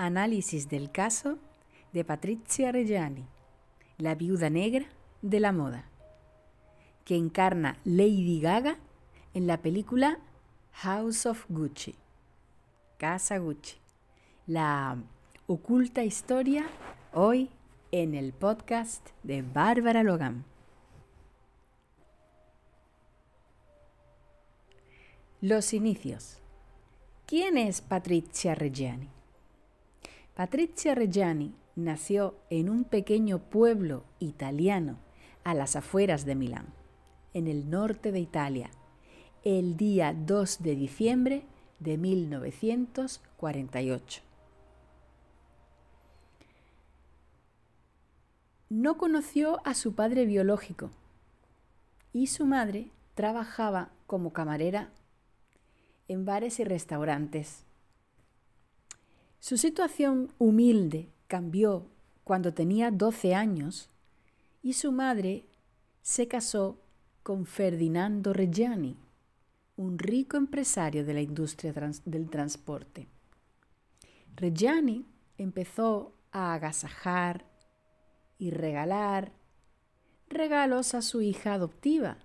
Análisis del caso de Patricia Reggiani, la viuda negra de la moda, que encarna Lady Gaga en la película House of Gucci, Casa Gucci, la oculta historia hoy en el podcast de Bárbara Logan. Los inicios. ¿Quién es Patricia Reggiani? Patrizia Reggiani nació en un pequeño pueblo italiano a las afueras de Milán, en el norte de Italia, el día 2 de diciembre de 1948. No conoció a su padre biológico y su madre trabajaba como camarera en bares y restaurantes su situación humilde cambió cuando tenía 12 años y su madre se casó con Ferdinando Reggiani, un rico empresario de la industria del transporte. Reggiani empezó a agasajar y regalar regalos a su hija adoptiva,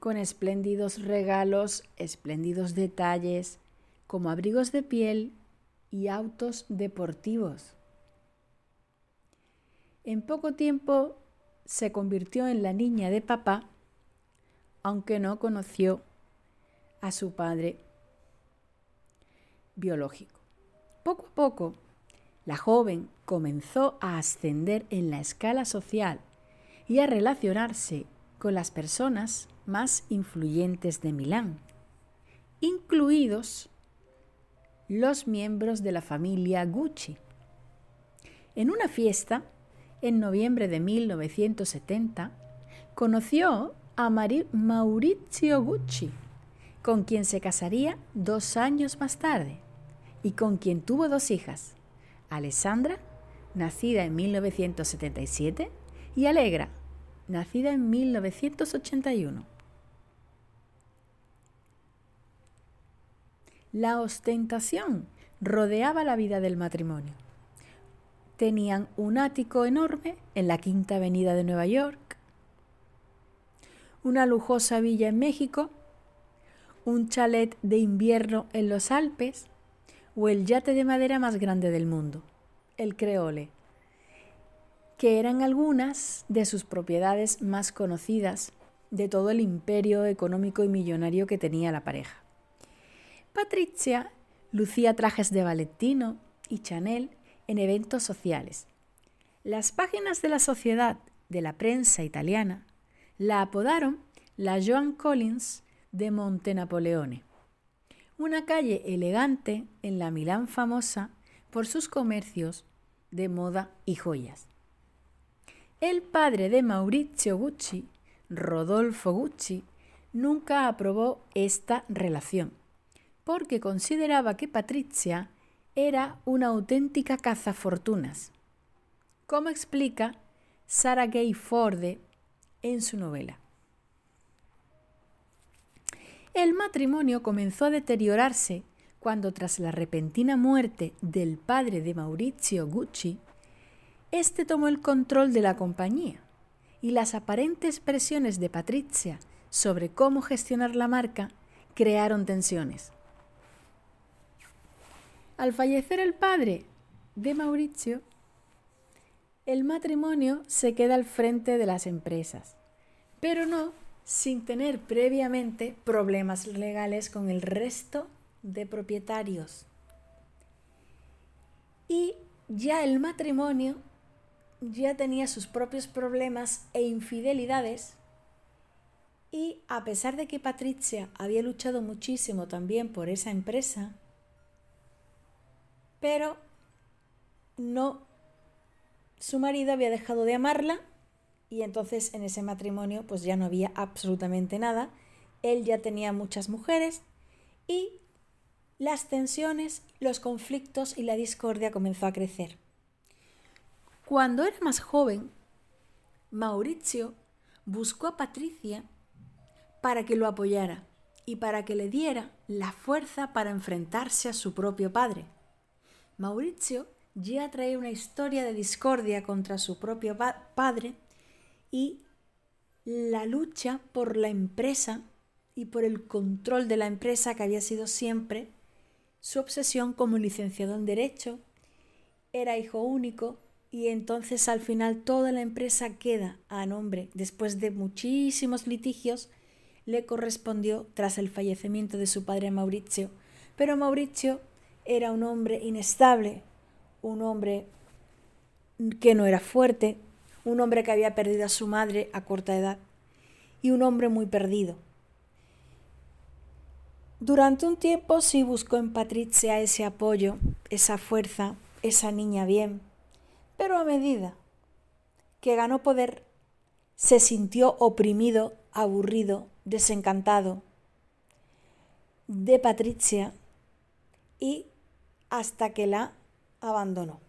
con espléndidos regalos, espléndidos detalles, como abrigos de piel y autos deportivos. En poco tiempo se convirtió en la niña de papá, aunque no conoció a su padre biológico. Poco a poco, la joven comenzó a ascender en la escala social y a relacionarse con las personas más influyentes de Milán, incluidos los miembros de la familia Gucci. En una fiesta, en noviembre de 1970, conoció a Maurizio Gucci, con quien se casaría dos años más tarde y con quien tuvo dos hijas, Alessandra, nacida en 1977, y Alegra, nacida en 1981. La ostentación rodeaba la vida del matrimonio. Tenían un ático enorme en la Quinta Avenida de Nueva York, una lujosa villa en México, un chalet de invierno en los Alpes o el yate de madera más grande del mundo, el Creole, que eran algunas de sus propiedades más conocidas de todo el imperio económico y millonario que tenía la pareja. Patricia lucía trajes de Valentino y Chanel en eventos sociales. Las páginas de la sociedad de la prensa italiana la apodaron la Joan Collins de Monte Napoleone, una calle elegante en la Milán famosa por sus comercios de moda y joyas. El padre de Maurizio Gucci, Rodolfo Gucci, nunca aprobó esta relación porque consideraba que Patricia era una auténtica cazafortunas, como explica Sarah Gay Forde en su novela. El matrimonio comenzó a deteriorarse cuando tras la repentina muerte del padre de Maurizio Gucci, este tomó el control de la compañía y las aparentes presiones de Patricia sobre cómo gestionar la marca crearon tensiones. Al fallecer el padre de Mauricio, el matrimonio se queda al frente de las empresas, pero no sin tener previamente problemas legales con el resto de propietarios. Y ya el matrimonio ya tenía sus propios problemas e infidelidades y a pesar de que Patricia había luchado muchísimo también por esa empresa, pero no, su marido había dejado de amarla y entonces en ese matrimonio pues ya no había absolutamente nada. Él ya tenía muchas mujeres y las tensiones, los conflictos y la discordia comenzó a crecer. Cuando era más joven, Mauricio buscó a Patricia para que lo apoyara y para que le diera la fuerza para enfrentarse a su propio padre. Maurizio ya trae una historia de discordia contra su propio padre y la lucha por la empresa y por el control de la empresa que había sido siempre su obsesión como licenciado en Derecho, era hijo único y entonces al final toda la empresa queda a nombre, después de muchísimos litigios, le correspondió tras el fallecimiento de su padre Mauricio. Pero Mauricio era un hombre inestable, un hombre que no era fuerte, un hombre que había perdido a su madre a corta edad y un hombre muy perdido. Durante un tiempo sí buscó en Patricia ese apoyo, esa fuerza, esa niña bien, pero a medida que ganó poder, se sintió oprimido, aburrido, desencantado de Patricia y hasta que la abandonó.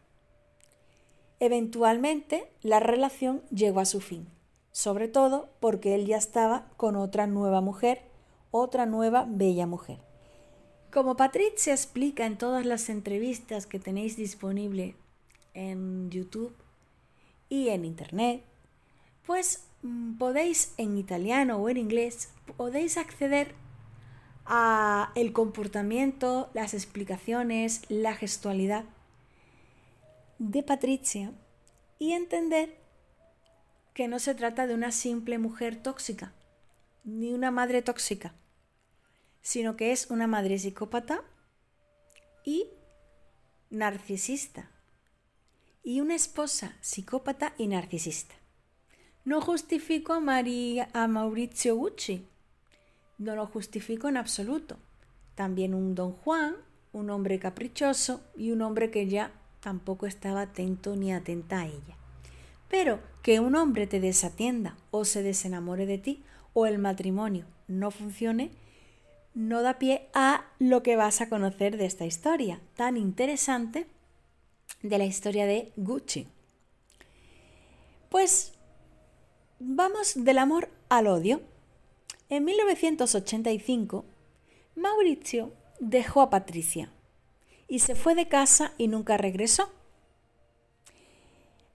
Eventualmente la relación llegó a su fin, sobre todo porque él ya estaba con otra nueva mujer, otra nueva bella mujer. Como se explica en todas las entrevistas que tenéis disponible en YouTube y en Internet, pues mm, podéis en italiano o en inglés, podéis acceder a el comportamiento, las explicaciones, la gestualidad de Patricia y entender que no se trata de una simple mujer tóxica, ni una madre tóxica, sino que es una madre psicópata y narcisista, y una esposa psicópata y narcisista. No justifico a, María, a Maurizio Gucci, no lo justifico en absoluto. También un don Juan, un hombre caprichoso y un hombre que ya tampoco estaba atento ni atenta a ella. Pero que un hombre te desatienda o se desenamore de ti o el matrimonio no funcione, no da pie a lo que vas a conocer de esta historia tan interesante de la historia de Gucci. Pues vamos del amor al odio. En 1985, Mauricio dejó a Patricia y se fue de casa y nunca regresó.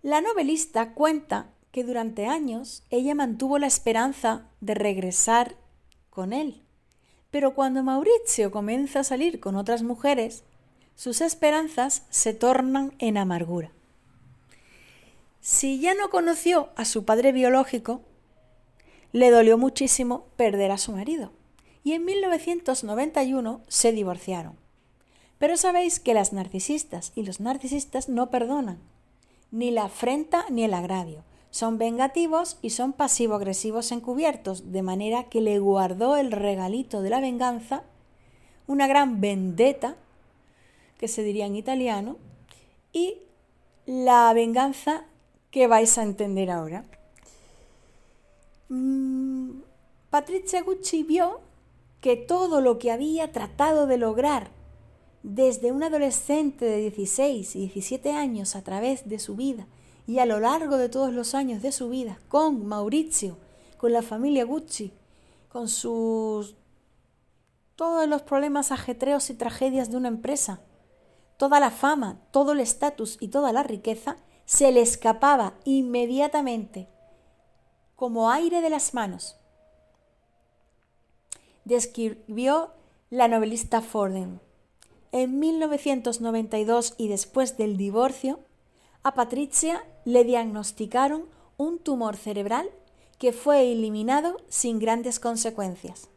La novelista cuenta que durante años ella mantuvo la esperanza de regresar con él, pero cuando Mauricio comienza a salir con otras mujeres, sus esperanzas se tornan en amargura. Si ya no conoció a su padre biológico, le dolió muchísimo perder a su marido y en 1991 se divorciaron. Pero sabéis que las narcisistas y los narcisistas no perdonan ni la afrenta ni el agravio. Son vengativos y son pasivo-agresivos encubiertos, de manera que le guardó el regalito de la venganza, una gran vendetta, que se diría en italiano, y la venganza que vais a entender ahora. Mm, Patricia Gucci vio que todo lo que había tratado de lograr desde un adolescente de 16 y 17 años a través de su vida y a lo largo de todos los años de su vida con Maurizio, con la familia Gucci, con sus todos los problemas, ajetreos y tragedias de una empresa, toda la fama, todo el estatus y toda la riqueza se le escapaba inmediatamente como aire de las manos. Describió la novelista Forden. En 1992 y después del divorcio, a Patricia le diagnosticaron un tumor cerebral que fue eliminado sin grandes consecuencias.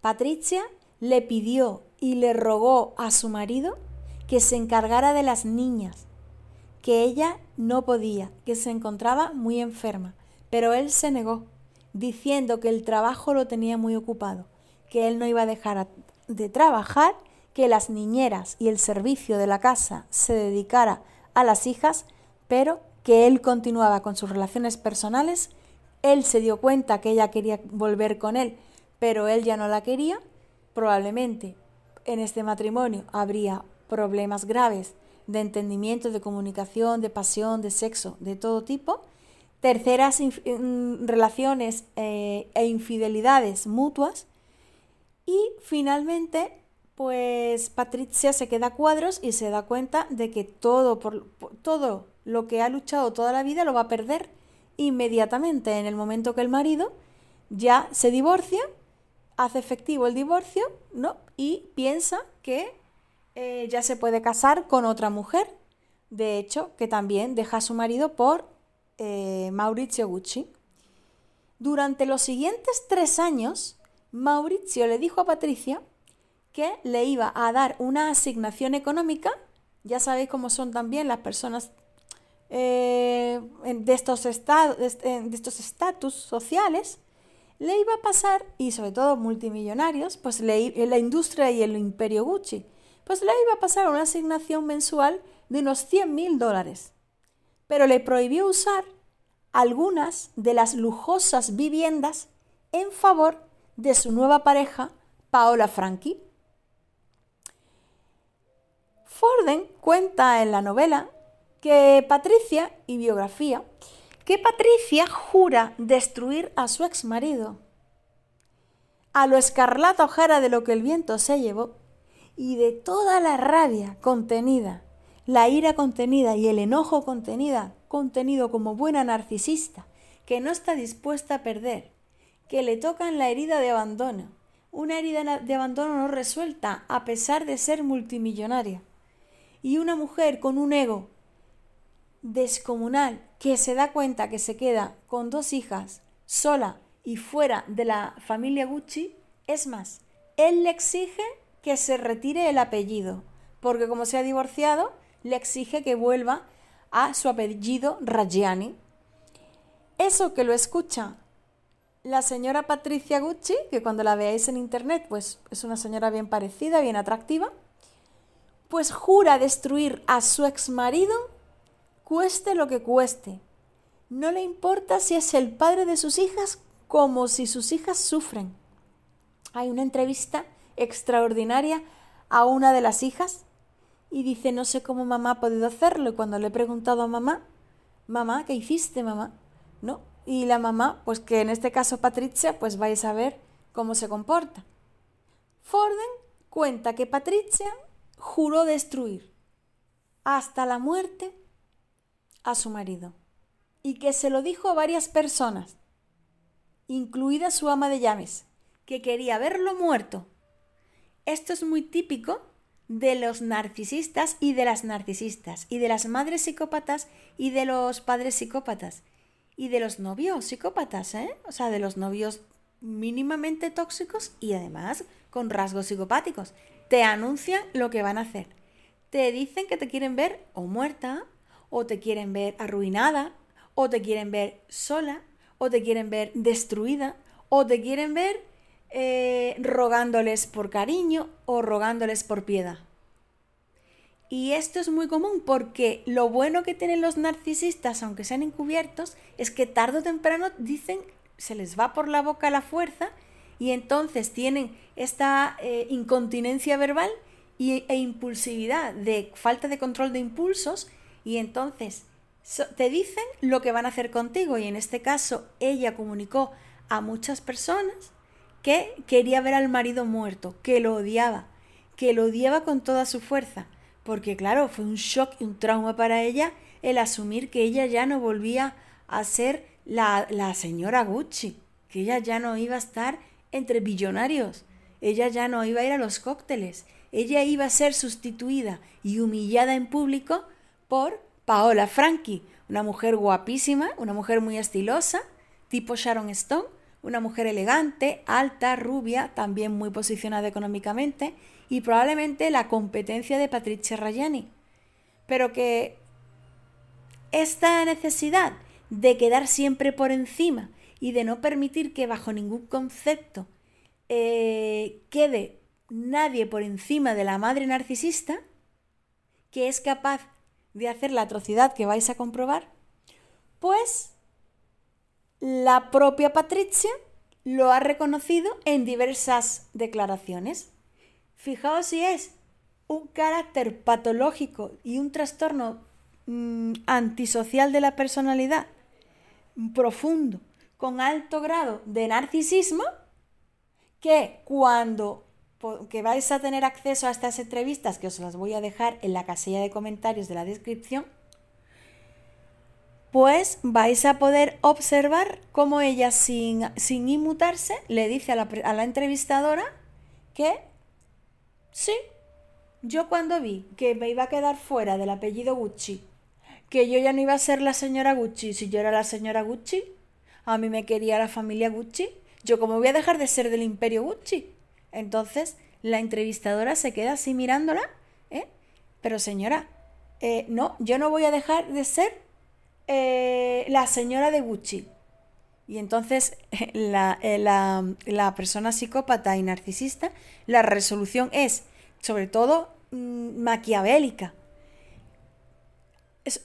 Patricia le pidió y le rogó a su marido que se encargara de las niñas, que ella no podía, que se encontraba muy enferma. Pero él se negó, diciendo que el trabajo lo tenía muy ocupado, que él no iba a dejar de trabajar, que las niñeras y el servicio de la casa se dedicara a las hijas, pero que él continuaba con sus relaciones personales. Él se dio cuenta que ella quería volver con él, pero él ya no la quería. Probablemente en este matrimonio habría problemas graves de entendimiento, de comunicación, de pasión, de sexo, de todo tipo terceras mm, relaciones eh, e infidelidades mutuas. Y finalmente, pues Patricia se queda a cuadros y se da cuenta de que todo, todo lo que ha luchado toda la vida lo va a perder inmediatamente en el momento que el marido ya se divorcia, hace efectivo el divorcio, ¿no? Y piensa que eh, ya se puede casar con otra mujer. De hecho, que también deja a su marido por eh, Maurizio Gucci. Durante los siguientes tres años, Maurizio le dijo a Patricia que le iba a dar una asignación económica, ya sabéis cómo son también las personas eh, de estos estatus sociales, le iba a pasar, y sobre todo multimillonarios, pues la industria y el imperio Gucci, pues le iba a pasar una asignación mensual de unos 100 mil dólares pero le prohibió usar algunas de las lujosas viviendas en favor de su nueva pareja, Paola Franchi. Forden cuenta en la novela que Patricia, y biografía, que Patricia jura destruir a su exmarido, a lo escarlata ojara de lo que el viento se llevó y de toda la rabia contenida la ira contenida y el enojo contenida, contenido como buena narcisista, que no está dispuesta a perder, que le tocan la herida de abandono, una herida de abandono no resuelta a pesar de ser multimillonaria, y una mujer con un ego descomunal que se da cuenta que se queda con dos hijas sola y fuera de la familia Gucci, es más, él le exige que se retire el apellido, porque como se ha divorciado, le exige que vuelva a su apellido Raggiani. Eso que lo escucha la señora Patricia Gucci, que cuando la veáis en internet, pues es una señora bien parecida, bien atractiva, pues jura destruir a su ex marido, cueste lo que cueste. No le importa si es el padre de sus hijas como si sus hijas sufren. Hay una entrevista extraordinaria a una de las hijas y dice, no sé cómo mamá ha podido hacerlo. Y cuando le he preguntado a mamá, mamá, ¿qué hiciste, mamá? ¿No? Y la mamá, pues que en este caso Patricia, pues vais a ver cómo se comporta. Forden cuenta que Patricia juró destruir hasta la muerte a su marido y que se lo dijo a varias personas, incluida su ama de llaves, que quería verlo muerto. Esto es muy típico de los narcisistas y de las narcisistas, y de las madres psicópatas y de los padres psicópatas, y de los novios psicópatas, ¿eh? O sea, de los novios mínimamente tóxicos y además con rasgos psicopáticos. Te anuncian lo que van a hacer. Te dicen que te quieren ver o muerta, o te quieren ver arruinada, o te quieren ver sola, o te quieren ver destruida, o te quieren ver eh, rogándoles por cariño o rogándoles por piedad. Y esto es muy común porque lo bueno que tienen los narcisistas, aunque sean encubiertos, es que tarde o temprano dicen, se les va por la boca la fuerza y entonces tienen esta eh, incontinencia verbal e impulsividad, de falta de control de impulsos y entonces te dicen lo que van a hacer contigo y en este caso ella comunicó a muchas personas que quería ver al marido muerto, que lo odiaba, que lo odiaba con toda su fuerza, porque claro, fue un shock y un trauma para ella el asumir que ella ya no volvía a ser la, la señora Gucci, que ella ya no iba a estar entre billonarios, ella ya no iba a ir a los cócteles, ella iba a ser sustituida y humillada en público por Paola Franchi, una mujer guapísima, una mujer muy estilosa, tipo Sharon Stone, una mujer elegante, alta, rubia, también muy posicionada económicamente y probablemente la competencia de Patricia Rayani. Pero que esta necesidad de quedar siempre por encima y de no permitir que bajo ningún concepto eh, quede nadie por encima de la madre narcisista, que es capaz de hacer la atrocidad que vais a comprobar, pues la propia Patricia lo ha reconocido en diversas declaraciones. Fijaos si es un carácter patológico y un trastorno mm, antisocial de la personalidad profundo, con alto grado de narcisismo, que cuando vais a tener acceso a estas entrevistas, que os las voy a dejar en la casilla de comentarios de la descripción, pues vais a poder observar cómo ella sin, sin inmutarse le dice a la, entrevistadora que sí, yo cuando vi que me iba a quedar fuera del apellido Gucci, que yo ya no iba a ser la señora Gucci, si yo era la señora Gucci, a mí me quería la familia Gucci, yo como voy a dejar de ser del imperio Gucci. Entonces la entrevistadora se queda así mirándola, ¿eh? Pero señora, eh, no, yo no voy a dejar de ser eh, la señora de Gucci. Y entonces eh, la, persona psicópata y narcisista, la resolución es, sobre todo, mm, maquiavélica.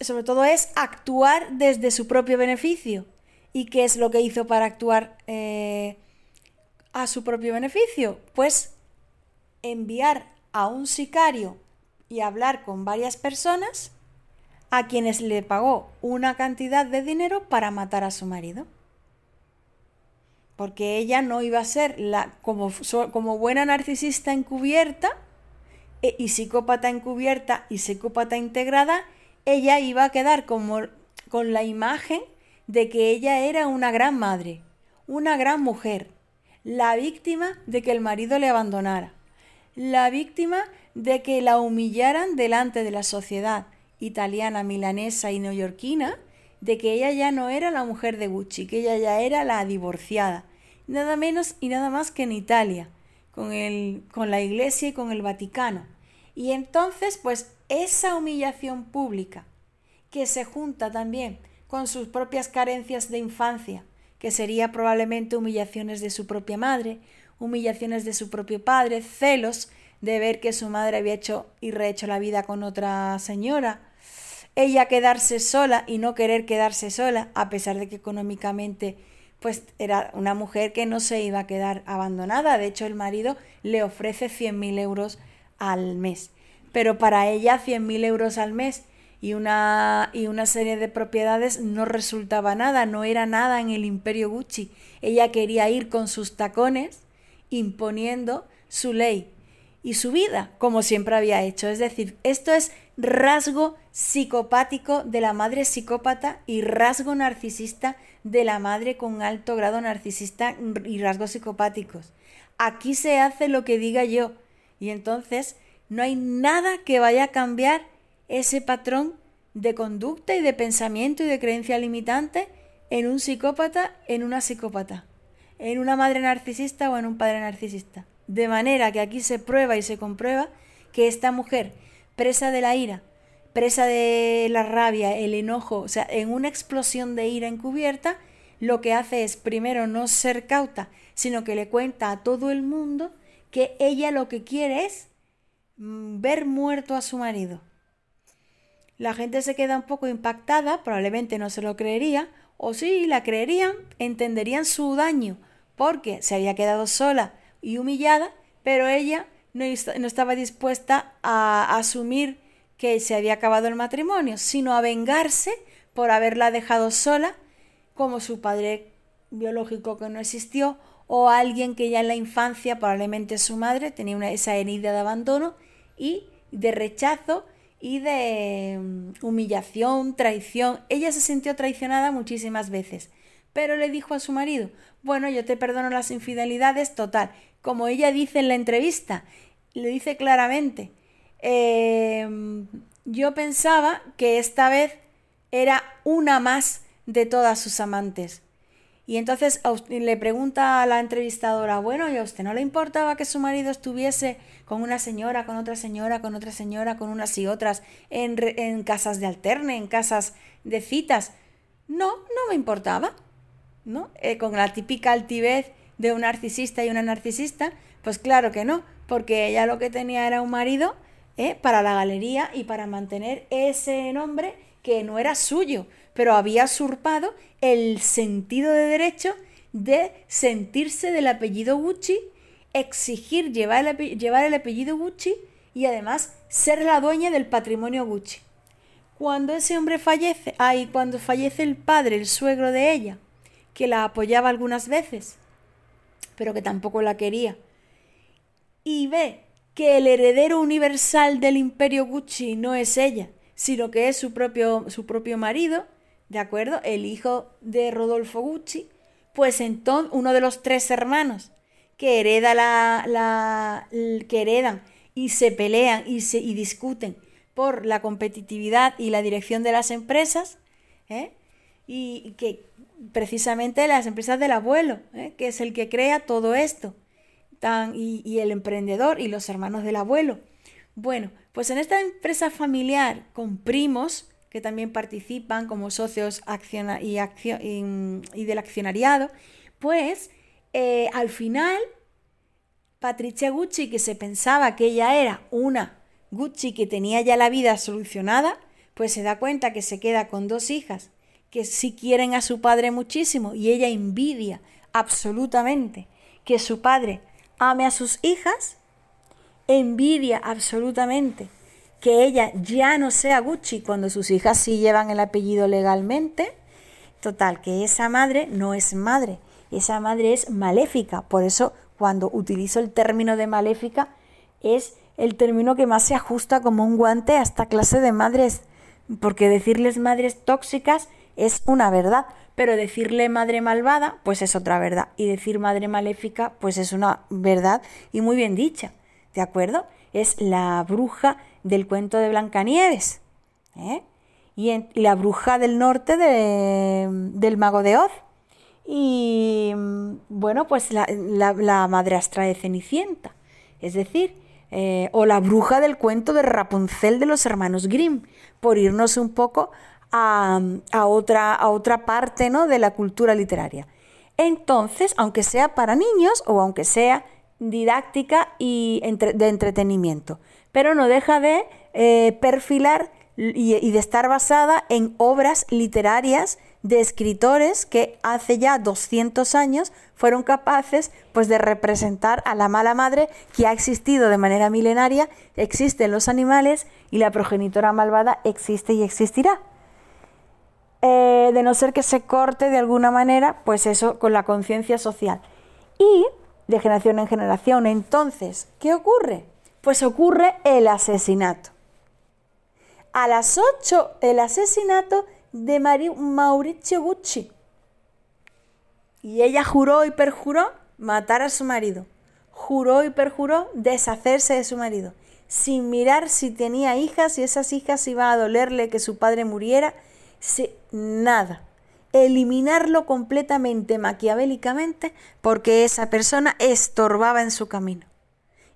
sobre todo es actuar desde su propio beneficio. ¿Y qué es lo que hizo para actuar eh, a su propio beneficio? Pues enviar a un sicario y hablar con varias personas a quienes le pagó una cantidad de dinero para matar a su marido. Porque ella no iba a ser la, como, como buena narcisista encubierta e, y psicópata encubierta y psicópata integrada, ella iba a quedar como, con la imagen de que ella era una gran madre, una gran mujer, la víctima de que el marido le abandonara, la víctima de que la humillaran delante de la sociedad, italiana, milanesa y neoyorquina de que ella ya no era la mujer de Gucci, que ella ya era la divorciada, nada menos y nada más que en Italia, con, el, con la Iglesia y con el Vaticano. Y entonces, pues esa humillación pública, que se junta también con sus propias carencias de infancia, que sería probablemente humillaciones de su propia madre, humillaciones de su propio padre, celos, de ver que su madre había hecho y rehecho la vida con otra señora, ella quedarse sola y no querer quedarse sola, a pesar de que económicamente pues era una mujer que no se iba a quedar abandonada, de hecho el marido le ofrece 100.000 euros al mes, pero para ella 100.000 euros al mes y una, y una serie de propiedades no resultaba nada, no era nada en el imperio Gucci, ella quería ir con sus tacones imponiendo su ley, y su vida, como siempre había hecho. Es decir, esto es rasgo psicopático de la madre psicópata y rasgo narcisista de la madre con alto grado narcisista y rasgos psicopáticos. Aquí se hace lo que diga yo y entonces no hay nada que vaya a cambiar ese patrón de conducta y de pensamiento y de creencia limitante en un psicópata, en una psicópata, en una madre narcisista o en un padre narcisista. De manera que aquí se prueba y se comprueba que esta mujer, presa de la ira, presa de la rabia, el enojo, o sea, en una explosión de ira encubierta, lo que hace es primero no ser cauta, sino que le cuenta a todo el mundo que ella lo que quiere es mm, ver muerto a su marido. La gente se queda un poco impactada, probablemente no se lo creería, o si la creerían, entenderían su daño, porque se había quedado sola, y humillada, pero ella no, estaba dispuesta a asumir que se había acabado el matrimonio, sino a vengarse por haberla dejado sola, como su padre biológico que no existió, o alguien que ya en la infancia, probablemente su madre, tenía esa herida de abandono y de rechazo y de mm, humillación, traición. Ella se sintió traicionada muchísimas veces. Pero le dijo a su marido, bueno, yo te perdono las infidelidades, total. Como ella dice en la entrevista, le dice claramente, em, yo pensaba que esta vez era una más de todas sus amantes. Y entonces le pregunta a la entrevistadora, bueno, ¿y a usted no le importaba que su marido estuviese con una señora, con otra señora, con otra señora, con unas y otras, en casas de alterne, en casas de citas? No, no me importaba. Eh, con la típica altivez de un narcisista y una narcisista, pues claro que no, porque ella lo que tenía era un marido eh, para la galería y para mantener ese nombre que no era suyo, pero había usurpado el sentido de derecho de sentirse del apellido Gucci, exigir llevar el, apellido Gucci y además ser la dueña del patrimonio Gucci. Cuando ese hombre fallece, ay, cuando fallece el padre, el suegro de ella, que la apoyaba algunas veces, pero que tampoco la quería. Y ve que el heredero universal del imperio Gucci no es ella, sino que es su propio, su propio marido, ¿de acuerdo? El hijo de Rodolfo Gucci, pues entonces uno de los tres hermanos que, hereda la, la, que heredan y se pelean y, se, discuten por la competitividad y la dirección de las empresas, ¿eh? y que precisamente las empresas del abuelo, ¿eh? que es el que crea todo esto, Tan, y, el emprendedor y los hermanos del abuelo. Bueno, pues en esta empresa familiar con primos que también participan como socios y, mm, y, del accionariado, pues eh, al final Patricia Gucci, que se pensaba que ella era una Gucci que tenía ya la vida solucionada, pues se da cuenta que se queda con dos hijas que sí quieren a su padre muchísimo y ella envidia absolutamente que su padre ame a sus hijas, envidia absolutamente que ella ya no sea Gucci cuando sus hijas sí llevan el apellido legalmente. Total, que esa madre no es madre, esa madre es maléfica. Por eso cuando utilizo el término de maléfica es el término que más se ajusta como un guante a esta clase de madres, porque decirles madres tóxicas es una verdad, pero decirle madre malvada, pues es otra verdad, y decir madre maléfica, pues es una verdad y muy bien dicha, ¿de acuerdo? Es la bruja del cuento de Blancanieves, ¿eh? y, la bruja del norte del mago de Oz, y mm, bueno, pues la, la, madrastra de Cenicienta, es decir, eh, o la bruja del cuento de Rapunzel de los hermanos Grimm, por irnos un poco a, otra, a otra parte ¿no? de la cultura literaria. Entonces, aunque sea para niños o aunque sea didáctica y de entretenimiento, pero no deja de eh, perfilar y, y de estar basada en obras literarias de escritores que hace ya 200 años fueron capaces pues de representar a la mala madre que ha existido de manera milenaria, existen los animales y la progenitora malvada existe y existirá. Eh, de no ser que se corte de alguna manera, pues eso con la conciencia social. Y de generación en generación. Entonces, ¿qué ocurre? Pues ocurre el asesinato. A las 8, el asesinato de Mauricio Gucci. Y ella juró y perjuró matar a su marido. Juró y perjuró deshacerse de su marido, sin mirar si tenía hijas, y esas hijas iban a dolerle que su padre muriera, nada. Eliminarlo completamente maquiavélicamente porque esa persona estorbaba en su camino,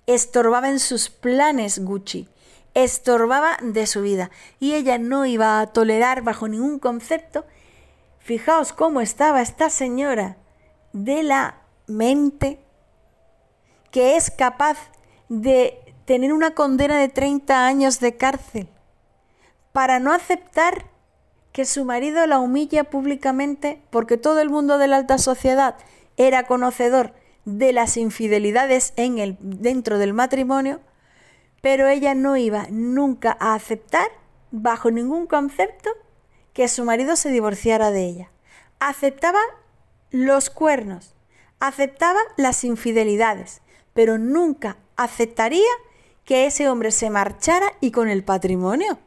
estorbaba en sus planes Gucci, estorbaba de su vida y ella no iba a tolerar bajo ningún concepto. Fijaos cómo estaba esta señora de la mente que es capaz de tener una condena de 30 años de cárcel para no aceptar que su marido la humilla públicamente porque todo el mundo de la alta sociedad era conocedor de las infidelidades dentro del matrimonio, pero ella no iba nunca a aceptar, bajo ningún concepto, que su marido se divorciara de ella. Aceptaba los cuernos, aceptaba las infidelidades, pero nunca aceptaría que ese hombre se marchara y con el patrimonio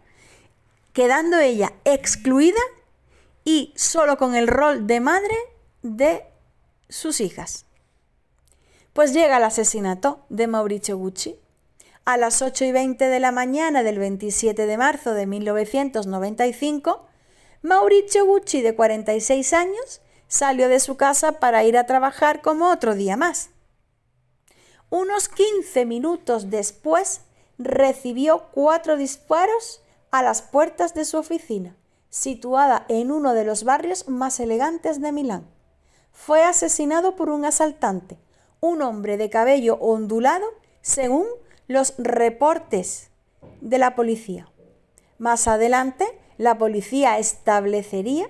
quedando ella excluida y solo con el rol de madre de sus hijas. Pues llega el asesinato de Mauricio Gucci. A las 8 y 20 de la mañana del 27 de marzo de 1995, Mauricio Gucci, de 46 años, salió de su casa para ir a trabajar como otro día más. Unos 15 minutos después, recibió cuatro disparos a las puertas de su oficina, situada en uno de los barrios más elegantes de Milán. Fue asesinado por un asaltante, un hombre de cabello ondulado, según los reportes de la policía. Más adelante, la policía establecería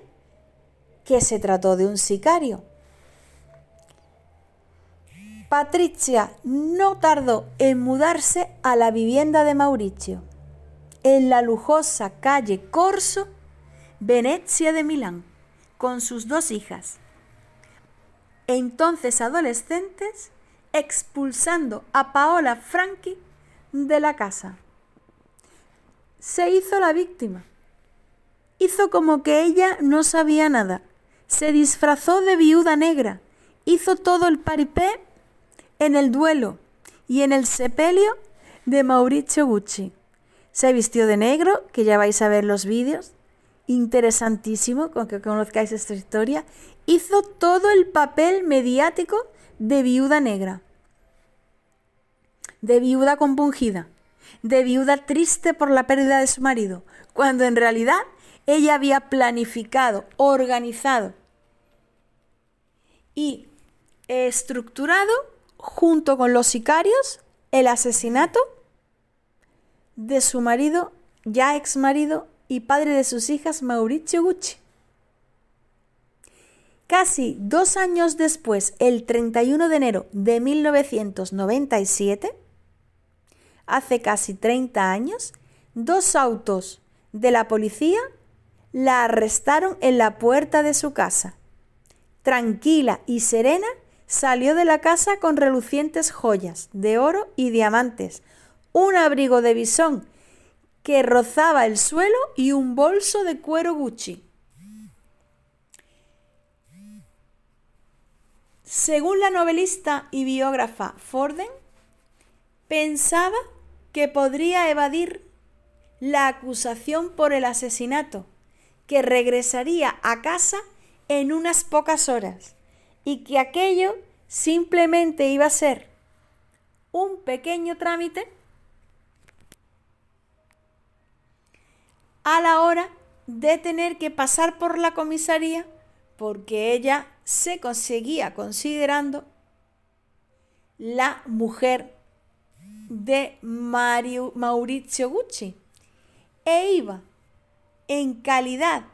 que se trató de un sicario. Patricia no tardó en mudarse a la vivienda de Mauricio en la lujosa calle Corso, Venecia de Milán, con sus dos hijas, entonces adolescentes, expulsando a Paola Franchi de la casa. Se hizo la víctima. Hizo como que ella no sabía nada. Se disfrazó de viuda negra. Hizo todo el paripé en el duelo y en el sepelio de Mauricio Gucci se vistió de negro, que ya vais a ver los vídeos. Interesantísimo con que conozcáis esta historia. Hizo todo el papel mediático de viuda negra, de viuda compungida, de viuda triste por la pérdida de su marido, cuando en realidad ella había planificado, organizado y estructurado junto con los sicarios el asesinato de su marido, ya ex marido y padre de sus hijas, Mauricio Gucci. Casi dos años después, el 31 de enero de 1997, hace casi 30 años, dos autos de la policía la arrestaron en la puerta de su casa. Tranquila y serena, salió de la casa con relucientes joyas de oro y diamantes, un abrigo de bisón que rozaba el suelo y un bolso de cuero Gucci. Según la novelista y biógrafa Forden, pensaba que podría evadir la acusación por el asesinato, que regresaría a casa en unas pocas horas y que aquello simplemente iba a ser un pequeño trámite a la hora de tener que pasar por la comisaría porque ella se conseguía considerando la mujer de Mario, Maurizio Gucci e iba en calidad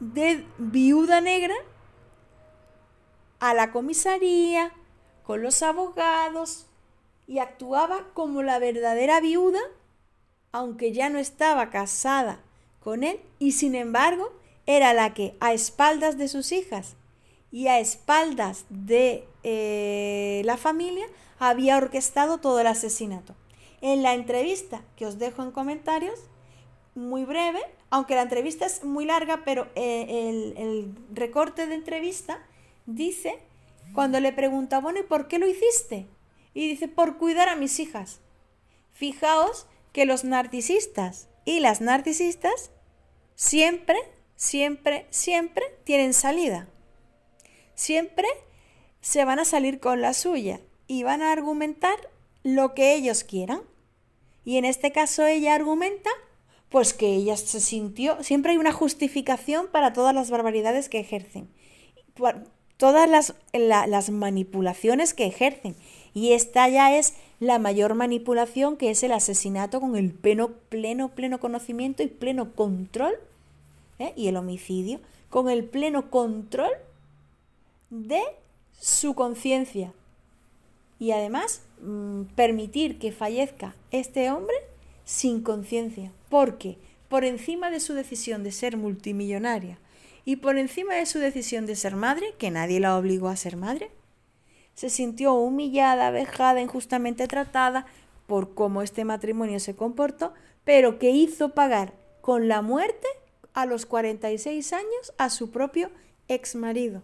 de viuda negra a la comisaría con los abogados y actuaba como la verdadera viuda, aunque ya no estaba casada con él y sin embargo era la que a espaldas de sus hijas y a espaldas de eh, la familia había orquestado todo el asesinato. En la entrevista que os dejo en comentarios, muy breve, aunque la entrevista es muy larga, pero eh, el, el recorte de entrevista dice, cuando le pregunta, bueno, ¿y por qué lo hiciste? Y dice, por cuidar a mis hijas. Fijaos que los narcisistas y las narcisistas siempre, siempre, siempre tienen salida. Siempre se van a salir con la suya y van a argumentar lo que ellos quieran. Y en este caso ella argumenta pues que ella se sintió, siempre hay una justificación para todas las barbaridades que ejercen, todas las, manipulaciones que ejercen. Y esta ya es la mayor manipulación que es el asesinato con el pleno, pleno, pleno conocimiento y pleno control, ¿eh? y el homicidio, con el pleno control de su conciencia. Y además mm, permitir que fallezca este hombre sin conciencia, porque por encima de su decisión de ser multimillonaria y por encima de su decisión de ser madre, que nadie la obligó a ser madre, se sintió humillada, vejada, injustamente tratada por cómo este matrimonio se comportó, pero que hizo pagar con la muerte a los 46 años a su propio ex marido.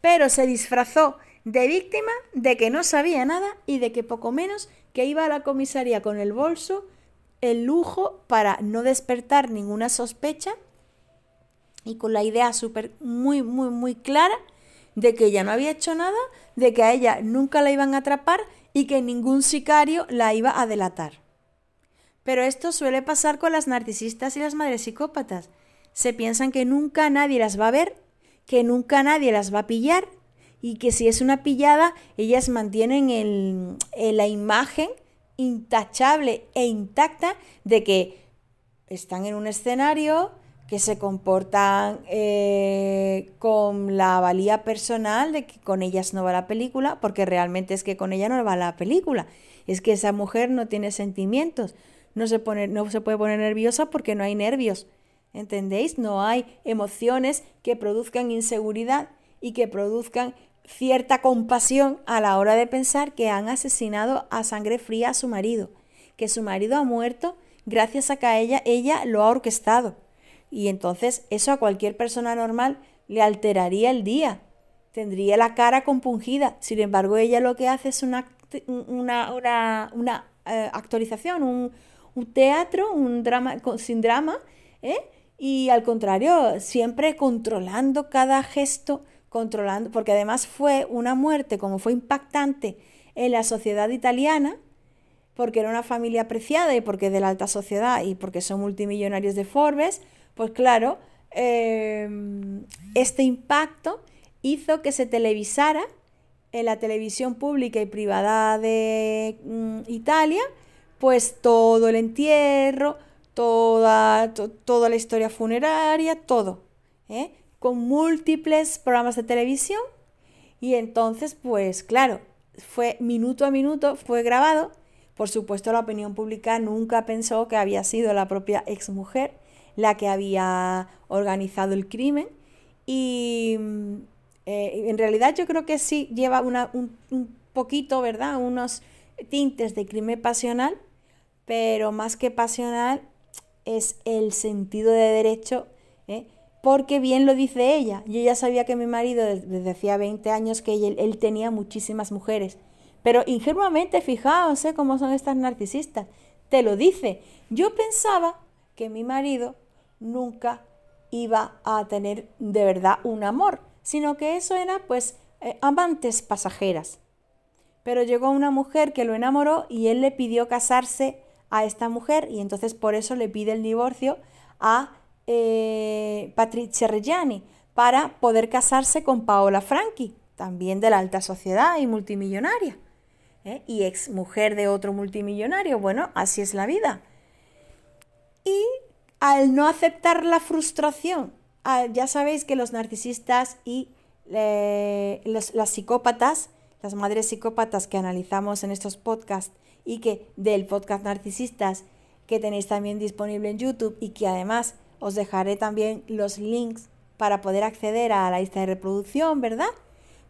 Pero se disfrazó de víctima de que no sabía nada y de que poco menos que iba a la comisaría con el bolso, el lujo para no despertar ninguna sospecha y con la idea súper muy, muy, muy clara de que ella no había hecho nada, de que a ella nunca la iban a atrapar y que ningún sicario la iba a delatar. Pero esto suele pasar con las narcisistas y las madres psicópatas. Se piensan que nunca nadie las va a ver, que nunca nadie las va a pillar y que si es una pillada, ellas mantienen la imagen intachable e intacta de que están en un escenario, que se comportan eh, con la valía personal de que con ellas no va la película, porque realmente es que con ella no va la película. Es que esa mujer no tiene sentimientos, no se, pone, no se puede poner nerviosa porque no hay nervios. ¿Entendéis? No hay emociones que produzcan inseguridad y que produzcan cierta compasión a la hora de pensar que han asesinado a sangre fría a su marido, que su marido ha muerto gracias a que ella, ella lo ha orquestado. Y entonces eso a cualquier persona normal le alteraría el día. Tendría la cara compungida. Sin embargo, ella lo que hace es una, una, una, eh, actualización, un, teatro, un drama sin drama, ¿eh? y al contrario, siempre controlando cada gesto, controlando, porque además fue una muerte, como fue impactante en la sociedad italiana, porque era una familia apreciada y porque es de la alta sociedad y porque son multimillonarios de Forbes, pues claro, em, este impacto hizo que se televisara en la televisión pública y privada de mm, Italia, pues todo el entierro, toda, toda la historia funeraria, todo, ¿eh? con múltiples programas de televisión. Y entonces, pues claro, fue minuto a minuto, fue grabado. Por supuesto, la opinión pública nunca pensó que había sido la propia exmujer la que había organizado el crimen. Y eh, en realidad yo creo que sí lleva un, poquito, ¿verdad? Unos tintes de crimen pasional, pero más que pasional es el sentido de derecho, ¿eh? porque bien lo dice ella. Yo ya sabía que mi marido desde, hacía 20 años que él, tenía muchísimas mujeres, pero ingenuamente, fijaos ¿eh? cómo son estas narcisistas, te lo dice. Yo pensaba que mi marido nunca iba a tener de verdad un amor, sino que eso era pues eh, amantes pasajeras. Pero llegó una mujer que lo enamoró y él le pidió casarse a esta mujer y entonces por eso le pide el divorcio a eh, Patricia Reggiani para poder casarse con Paola Franchi, también de la alta sociedad y multimillonaria, ¿eh? y ex mujer de otro multimillonario. Bueno, así es la vida. Y al no aceptar la frustración, ah, ya sabéis que los narcisistas y las psicópatas, las madres psicópatas que analizamos en estos podcasts y que del podcast Narcisistas, que tenéis también disponible en YouTube y que además os dejaré también los links para poder acceder a la lista de reproducción, ¿verdad?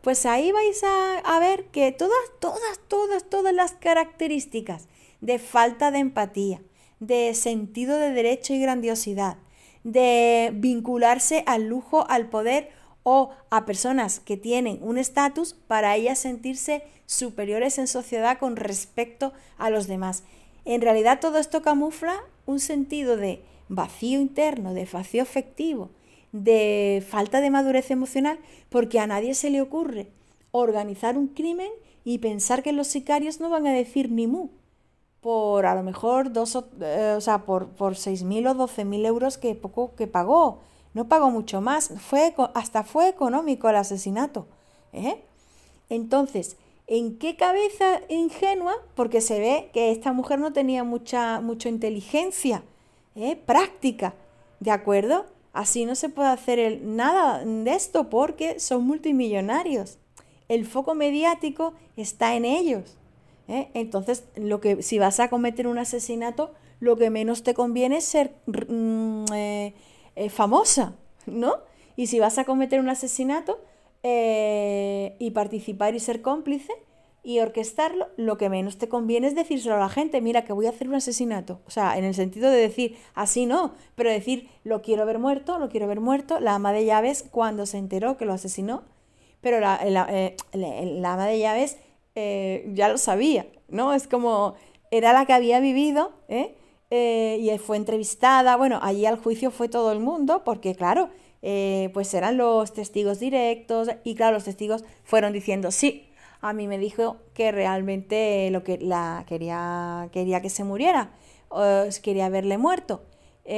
Pues ahí vais a ver que todas, todas, todas, todas las características de falta de empatía, de sentido de derecho y grandiosidad, de vincularse al lujo, al poder o a personas que tienen un estatus para ellas sentirse superiores en sociedad con respecto a los demás. En realidad todo esto camufla un sentido de vacío interno, de vacío afectivo, de falta de madurez emocional, porque a nadie se le ocurre organizar un crimen y pensar que los sicarios no van a decir ni mu, por a lo mejor dos o, eh, sea, por, por 6.000 o 12.000 euros que poco que pagó. No pagó mucho más. Fue, hasta fue económico el asesinato. ¿eh? Entonces, ¿en qué cabeza ingenua? Porque se ve que esta mujer no tenía mucha, mucha inteligencia ¿eh? práctica. ¿De acuerdo? Así no se puede hacer nada de esto porque son multimillonarios. El foco mediático está en ellos. ¿eh? Entonces, lo que, si vas a cometer un asesinato, lo que menos te conviene es ser mm, eh, eh, famosa, ¿no? Y si vas a cometer un asesinato y participar y ser cómplice y orquestarlo, lo que menos te conviene es decírselo a la gente, mira que voy a hacer un asesinato. O sea, en el sentido de decir, así no, pero decir, lo quiero ver muerto, lo quiero ver muerto. La ama de llaves, cuando se enteró que lo asesinó, pero la, ama de llaves eh, ya lo sabía, ¿no? Es como, era la que había vivido, ¿eh? Eh, y fue entrevistada, bueno, allí al juicio fue todo el mundo, porque claro, pues eran los testigos directos, y claro, los testigos fueron diciendo, sí, a mí me dijo que realmente lo que la quería, quería que se muriera, quería verle muerto,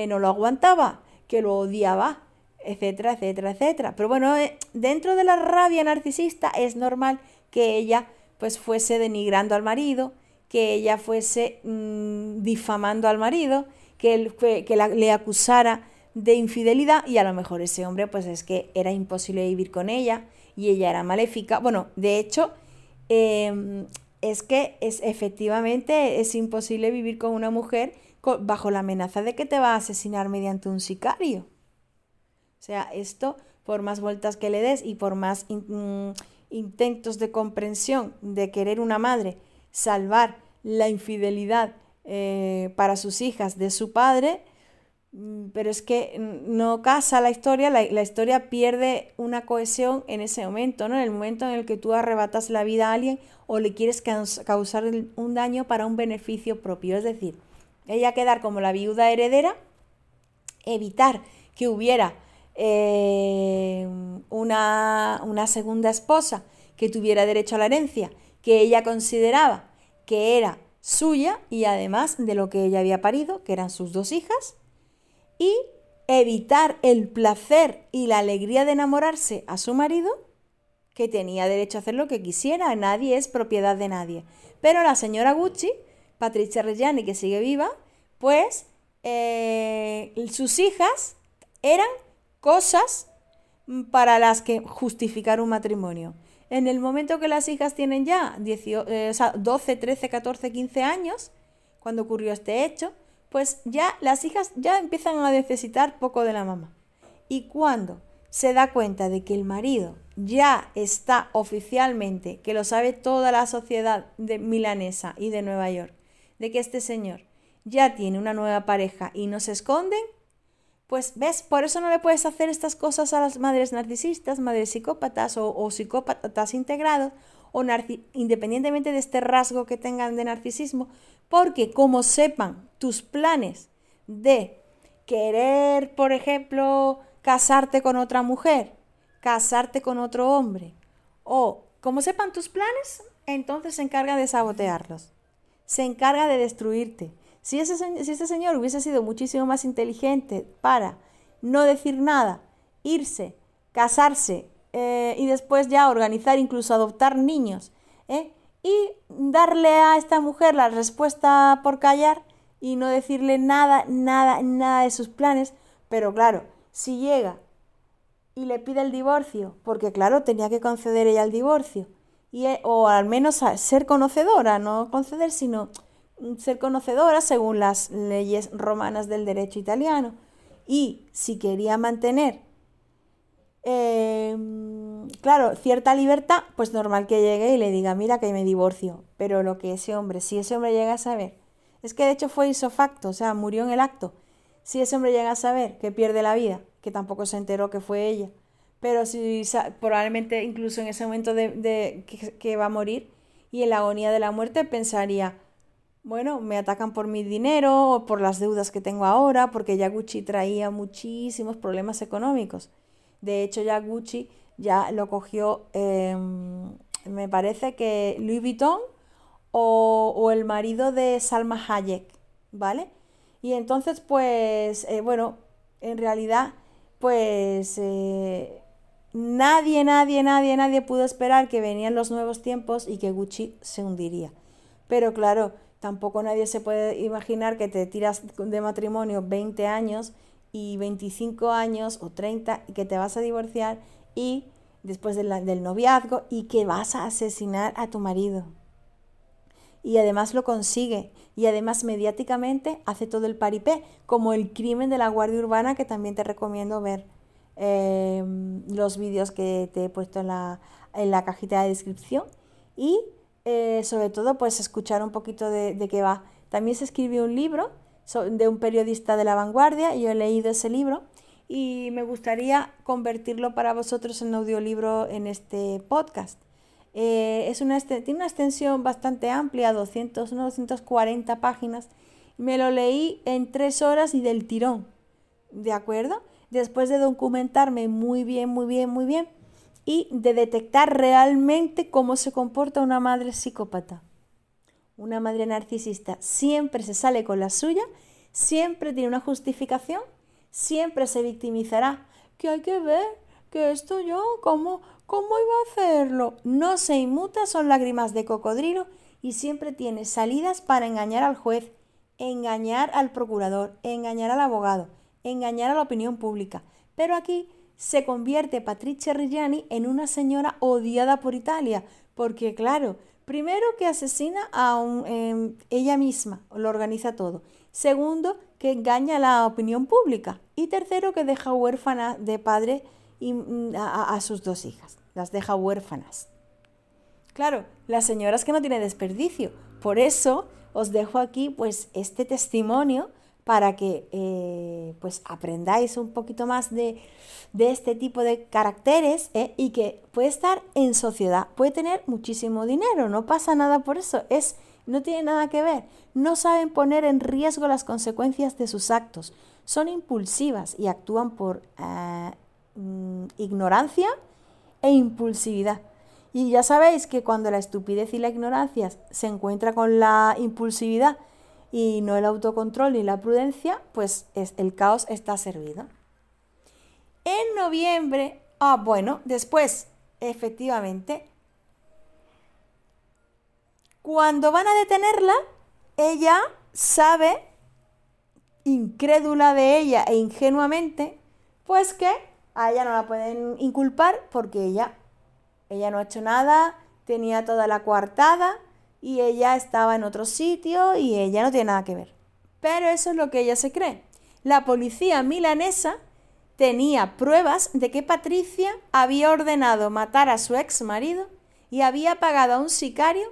no lo aguantaba, que lo odiaba, etcétera, etcétera, etcétera. Pero bueno, dentro de la rabia narcisista es normal que ella pues fuese denigrando al marido, que ella fuese mm, difamando al marido, que, él, que la, le acusara de infidelidad y a lo mejor ese hombre pues es que era imposible vivir con ella y ella era maléfica. Bueno, de hecho, em, es que es, efectivamente es imposible vivir con una mujer bajo la amenaza de que te va a asesinar mediante un sicario. O sea, esto, por más vueltas que le des y por más... Mm, intentos de comprensión, de querer una madre, salvar la infidelidad eh, para sus hijas de su padre, mm, pero es que no casa la historia, la, historia pierde una cohesión en ese momento, ¿no? En el momento en el que tú arrebatas la vida a alguien o le quieres causar un daño para un beneficio propio. Es decir, ella quedar como la viuda heredera, evitar que hubiera eh, una, segunda esposa que tuviera derecho a la herencia, que ella consideraba que era suya y además de lo que ella había parido, que eran sus dos hijas, y evitar el placer y la alegría de enamorarse a su marido, que tenía derecho a hacer lo que quisiera, nadie es propiedad de nadie. Pero la señora Gucci, Patricia Reggiani, que sigue viva, pues eh, sus hijas eran cosas para las que justificar un matrimonio. En el momento que las hijas tienen ya 12, 13, 14, 15 años, cuando ocurrió este hecho, pues ya las hijas ya empiezan a necesitar poco de la mamá. Y cuando se da cuenta de que el marido ya está oficialmente, que lo sabe toda la sociedad de milanesa y de Nueva York, de que este señor ya tiene una nueva pareja y no se esconden, pues ves, por eso no le puedes hacer estas cosas a las madres narcisistas, madres psicópatas o, psicópatas integrados, o independientemente de este rasgo que tengan de narcisismo, porque como sepan tus planes de querer, por ejemplo, casarte con otra mujer, casarte con otro hombre, o como sepan tus planes, entonces se encarga de sabotearlos, se encarga de destruirte, si, ese, este señor hubiese sido muchísimo más inteligente para no decir nada, irse, casarse eh, y después ya organizar, incluso adoptar niños, ¿eh? y darle a esta mujer la respuesta por callar y no decirle nada, nada, nada de sus planes, pero claro, si llega y le pide el divorcio, porque claro, tenía que conceder ella el divorcio, y, e, o al menos ser conocedora, no conceder, sino ser conocedora según las leyes romanas del derecho italiano. Y si quería mantener, em, claro, cierta libertad, pues normal que llegue y le diga, mira que me divorcio. Pero lo que ese hombre, si ese hombre llega a saber, es que de hecho fue isofacto, o sea, murió en el acto. Si ese hombre llega a saber que pierde la vida, que tampoco se enteró que fue ella, pero si probablemente incluso en ese momento de, que va a morir y en la agonía de la muerte pensaría, bueno, me atacan por mi dinero o por las deudas que tengo ahora, porque ya Gucci traía muchísimos problemas económicos. De hecho, Gucci ya lo cogió, em, me parece que Louis Vuitton o, el marido de Salma Hayek, ¿vale? Y entonces, pues, eh, bueno, en realidad, pues eh, nadie, nadie, nadie, nadie pudo esperar que venían los nuevos tiempos y que Gucci se hundiría. Pero claro, Tampoco nadie se puede imaginar que te tiras de matrimonio 20 años y 25 años o 30 y que te vas a divorciar y después del noviazgo y que vas a asesinar a tu marido. Y además lo consigue. Y además mediáticamente hace todo el paripé, como el crimen de la Guardia Urbana que también te recomiendo ver. Em, los vídeos que te he puesto en la, en la cajita de descripción. Y eh, sobre todo pues escuchar un poquito de, de qué va. También se escribió un libro de un periodista de la vanguardia, yo he leído ese libro y me gustaría convertirlo para vosotros en audiolibro en este podcast. Eh, es una, tiene una extensión bastante amplia, 200, 240 páginas. Me lo leí en tres horas y del tirón, ¿de acuerdo? Después de documentarme muy bien, muy bien, muy bien, y de detectar realmente cómo se comporta una madre psicópata. Una madre narcisista siempre se sale con la suya, siempre tiene una justificación, siempre se victimizará. Que hay que ver que esto yo, ¿cómo, cómo iba a hacerlo? No se inmuta, son lágrimas de cocodrilo y siempre tiene salidas para engañar al juez, engañar al procurador, engañar al abogado, engañar a la opinión pública. Pero aquí se convierte Patricia Rigliani en una señora odiada por Italia, porque claro, primero que asesina a em, ella misma, lo organiza todo. Segundo, que engaña a la opinión pública. Y tercero, que deja huérfana de padre mm, a, sus dos hijas, las deja huérfanas. Claro, las señoras que no tiene desperdicio. Por eso os dejo aquí pues este testimonio para que eh, pues aprendáis un poquito más de, este tipo de caracteres ¿eh? y que puede estar en sociedad, puede tener muchísimo dinero, no pasa nada por eso, es, no tiene nada que ver, no saben poner en riesgo las consecuencias de sus actos, son impulsivas y actúan por eh, mm, ignorancia e impulsividad. Y ya sabéis que cuando la estupidez y la ignorancia se encuentra con la impulsividad, y no el autocontrol ni la prudencia, pues es, el caos está servido. En noviembre, ah, bueno, después, efectivamente, cuando van a detenerla, ella sabe, incrédula de ella e ingenuamente, pues que a ella no la pueden inculpar porque ella, ella no ha hecho nada, tenía toda la coartada, y ella estaba en otro sitio y ella no tiene nada que ver. Pero eso es lo que ella se cree. La policía milanesa tenía pruebas de que Patricia había ordenado matar a su ex marido y había pagado a un sicario.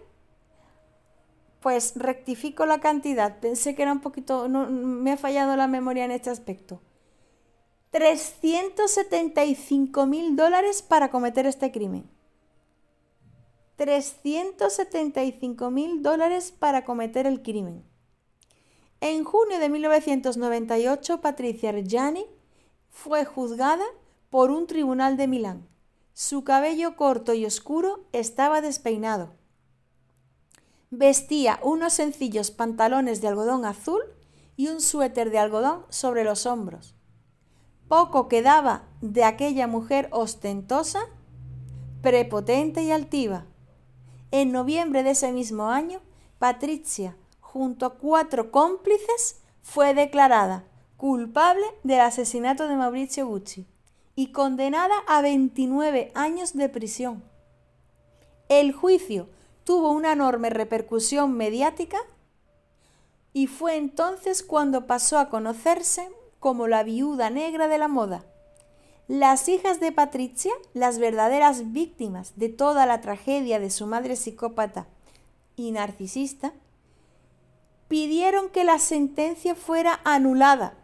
Pues rectifico la cantidad, pensé que era un poquito, no, me ha fallado la memoria en este aspecto. 375 mil dólares para cometer este crimen. 375 mil dólares para cometer el crimen. En junio de 1998, Patricia Reggiani fue juzgada por un tribunal de Milán. Su cabello corto y oscuro estaba despeinado. Vestía unos sencillos pantalones de algodón azul y un suéter de algodón sobre los hombros. Poco quedaba de aquella mujer ostentosa, prepotente y altiva en noviembre de ese mismo año, Patricia, junto a cuatro cómplices, fue declarada culpable del asesinato de Mauricio Gucci y condenada a 29 años de prisión. El juicio tuvo una enorme repercusión mediática y fue entonces cuando pasó a conocerse como la viuda negra de la moda las hijas de Patricia, las verdaderas víctimas de toda la tragedia de su madre psicópata y narcisista, pidieron que la sentencia fuera anulada.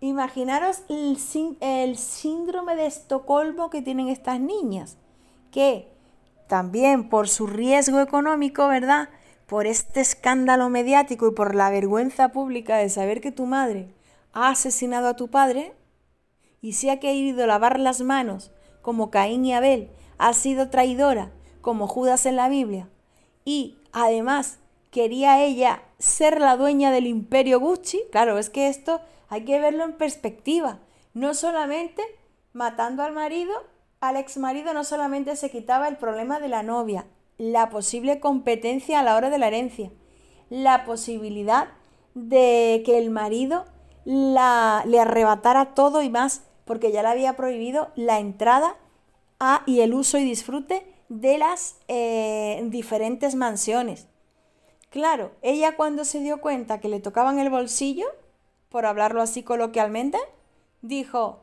Imaginaros el, síndrome de Estocolmo que tienen estas niñas, que también por su riesgo económico, ¿verdad? Por este escándalo mediático y por la vergüenza pública de saber que tu madre ha asesinado a tu padre, y si ha querido lavar las manos, como Caín y Abel, ha sido traidora, como Judas en la Biblia. Y además, quería ella ser la dueña del imperio Gucci. Claro, es que esto hay que verlo en perspectiva. No solamente matando al marido, al ex marido no solamente se quitaba el problema de la novia, la posible competencia a la hora de la herencia, la posibilidad de que el marido la, le arrebatara todo y más, porque ya le había prohibido la entrada a, ah, y el uso y disfrute de las eh, diferentes mansiones. Claro, ella cuando se dio cuenta que le tocaban el bolsillo, por hablarlo así coloquialmente, dijo,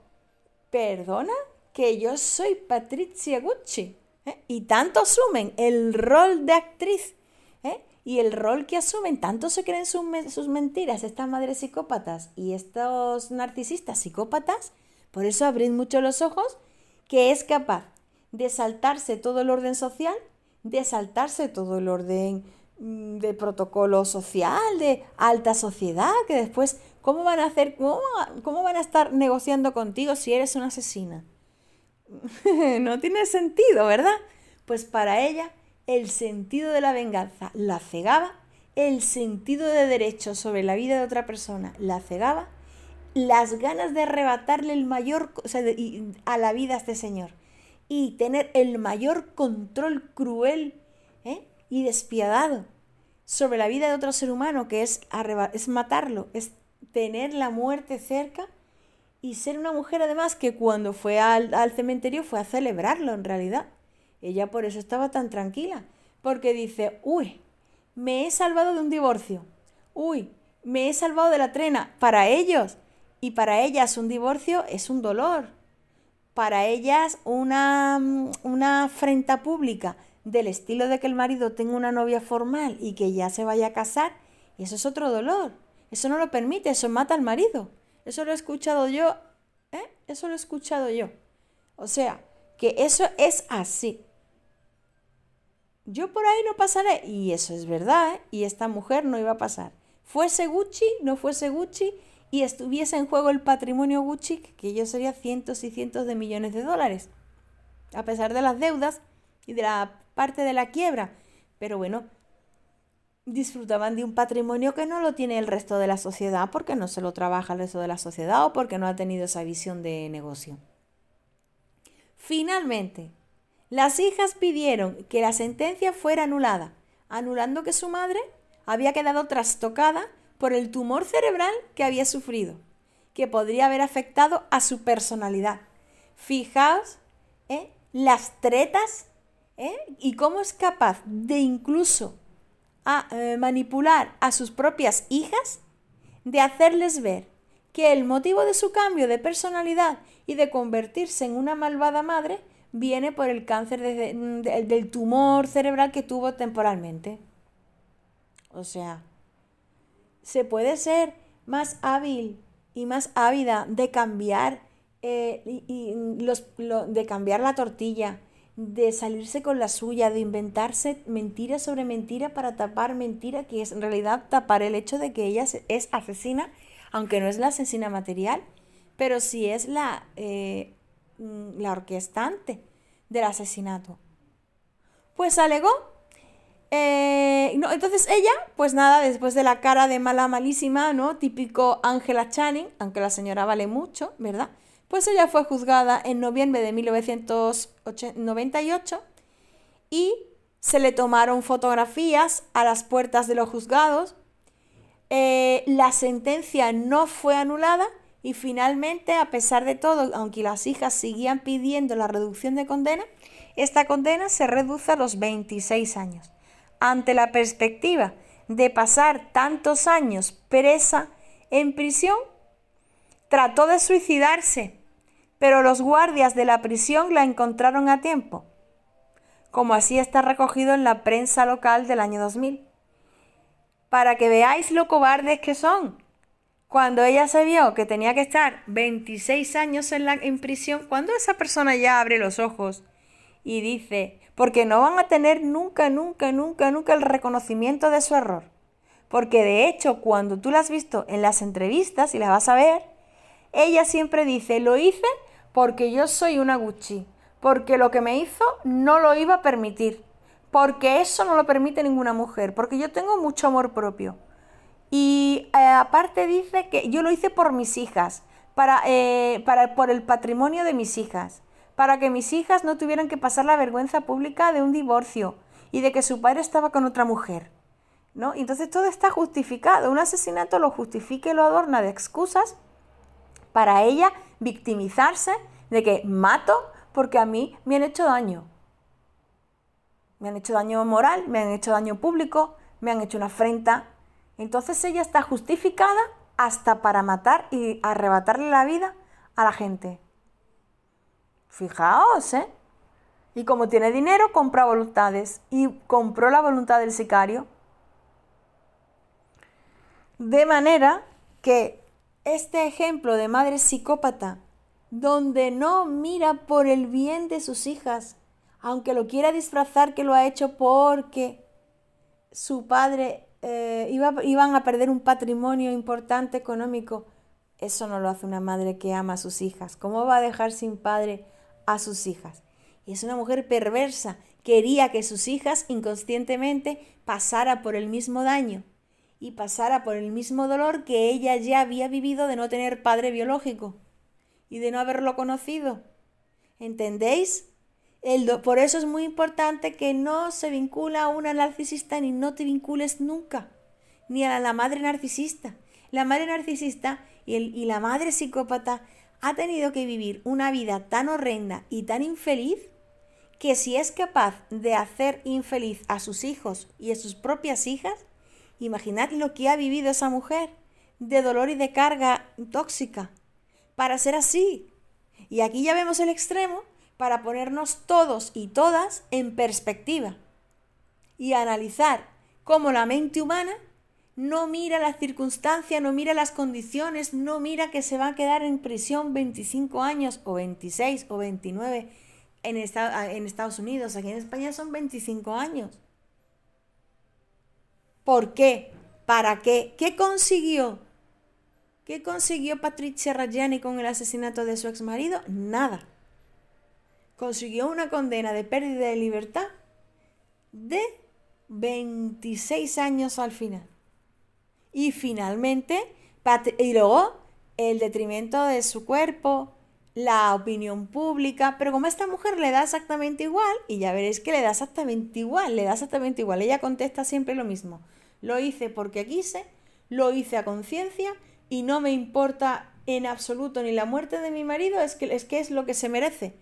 perdona, que yo soy Patricia Gucci. ¿eh? Y tanto asumen el rol de actriz ¿eh? y el rol que asumen, tanto se creen sus, sus mentiras estas madres psicópatas y estos narcisistas psicópatas, por eso abrid mucho los ojos, que es capaz de saltarse todo el orden social, de saltarse todo el orden mm, de protocolo social, de alta sociedad, que después, ¿cómo van a hacer, cómo, cómo van a estar negociando contigo si eres una asesina? no tiene sentido, ¿verdad? Pues para ella el sentido de la venganza la cegaba, el sentido de derecho sobre la vida de otra persona la cegaba las ganas de arrebatarle el mayor a la vida a este señor y tener el mayor control cruel ¿eh? y despiadado sobre la vida de otro ser humano, que es, es matarlo, es tener la muerte cerca y ser una mujer además que cuando fue al, al cementerio fue a celebrarlo en realidad. Ella por eso estaba tan tranquila, porque dice, uy, me he salvado de un divorcio, uy, me he salvado de la trena, para ellos, y para ellas un divorcio es un dolor. Para ellas una, mm, una afrenta pública del estilo de que el marido tenga una novia formal y que ya se vaya a casar, eso es otro dolor. Eso no lo permite, eso mata al marido. Eso lo he escuchado yo, ¿eh? Eso lo he escuchado yo. O sea, que eso es así. Yo por ahí no pasaré. Y eso es verdad, ¿eh? Y esta mujer no iba a pasar. Fuese Gucci, no fuese Gucci, y estuviese en juego el patrimonio Gucci, que yo sería cientos y cientos de millones de dólares, a pesar de las deudas y de la parte de la quiebra. Pero bueno, disfrutaban de un patrimonio que no lo tiene el resto de la sociedad porque no se lo trabaja el resto de la sociedad o porque no ha tenido esa visión de negocio. Finalmente, las hijas pidieron que la sentencia fuera anulada, anulando que su madre había quedado trastocada por el tumor cerebral que había sufrido, que podría haber afectado a su personalidad. Fijaos ¿eh? las tretas ¿eh? y cómo es capaz de incluso a, eh, manipular a sus propias hijas, de hacerles ver que el motivo de su cambio de personalidad y de convertirse en una malvada madre viene por el cáncer mm, del tumor cerebral que tuvo temporalmente. O sea, se puede ser más hábil y más ávida de cambiar, eh, y, de cambiar la tortilla, de salirse con la suya, de inventarse mentira sobre mentira para tapar mentira, que es en realidad tapar el hecho de que ella es asesina, aunque no es la asesina material, pero sí es la, eh, mm, la orquestante del asesinato. Pues alegó eh, no, entonces ella, pues nada, después de la cara de mala malísima, ¿no? Típico Angela Channing, aunque la señora vale mucho, ¿verdad? Pues ella fue juzgada en noviembre de 1998 y se le tomaron fotografías a las puertas de los juzgados. Eh, la sentencia no fue anulada y finalmente, a pesar de todo, aunque las hijas seguían pidiendo la reducción de condena, esta condena se reduce a los 26 años ante la perspectiva de pasar tantos años presa en prisión, trató de suicidarse, pero los guardias de la prisión la encontraron a tiempo, como así está recogido en la prensa local del año 2000. Para que veáis lo cobardes que son. Cuando ella se vio que tenía que estar 26 años en, la, prisión, cuando esa persona ya abre los ojos y dice, porque no van a tener nunca, nunca, nunca, nunca el reconocimiento de su error. Porque de hecho, cuando tú la has visto en las entrevistas y las vas a ver, ella siempre dice, lo hice porque yo soy una Gucci, porque lo que me hizo no lo iba a permitir, porque eso no lo permite ninguna mujer, porque yo tengo mucho amor propio. Y eh, aparte dice que yo lo hice por mis hijas, para, eh, por el patrimonio de mis hijas para que mis hijas no tuvieran que pasar la vergüenza pública de un divorcio y de que su padre estaba con otra mujer. ¿No? Entonces todo está justificado. Un asesinato lo justifica y lo adorna de excusas para ella victimizarse de que mato porque a mí me han hecho daño. Me han hecho daño moral, me han hecho daño público, me han hecho una afrenta. Entonces ella está justificada hasta para matar y arrebatarle la vida a la gente. Fijaos, ¿eh? Y como tiene dinero, compra voluntades. Y compró la voluntad del sicario. De manera que este ejemplo de madre psicópata, donde no mira por el bien de sus hijas, aunque lo quiera disfrazar que lo ha hecho porque su padre eh, iba, iban a perder un patrimonio importante económico, eso no lo hace una madre que ama a sus hijas. ¿Cómo va a dejar sin padre a sus hijas. Y es una mujer perversa, quería que sus hijas inconscientemente pasara por el mismo daño y pasara por el mismo dolor que ella ya había vivido de no tener padre biológico y de no haberlo conocido. ¿Entendéis? El por eso es muy importante que no se vincula a una narcisista ni no te vincules nunca, ni a la madre narcisista. La madre narcisista y la madre psicópata ha tenido que vivir una vida tan horrenda y tan infeliz que si es capaz de hacer infeliz a sus hijos y a sus propias hijas, imaginad lo que ha vivido esa mujer de dolor y de carga tóxica para ser así. Y aquí ya vemos el extremo para ponernos todos y todas en perspectiva y analizar cómo la mente humana no mira las circunstancias, no mira las condiciones, no mira que se va a quedar en prisión 25 años o 26 o 29 ah, en, Estados Unidos. Aquí en España son 25 años. ¿Por qué? ¿Para qué? ¿Qué consiguió? ¿Qué consiguió Patricia Raggiani con el asesinato de su exmarido? Nada. Consiguió una condena de pérdida de libertad de 26 años al final. Y finalmente, y luego el detrimento de su cuerpo, la opinión pública, pero como a esta mujer le da exactamente igual, y ya veréis que le da exactamente igual, le da exactamente igual, ella contesta siempre lo mismo, lo hice porque quise, lo hice a conciencia y no me importa en absoluto ni la muerte de mi marido, es que es, lo que se merece.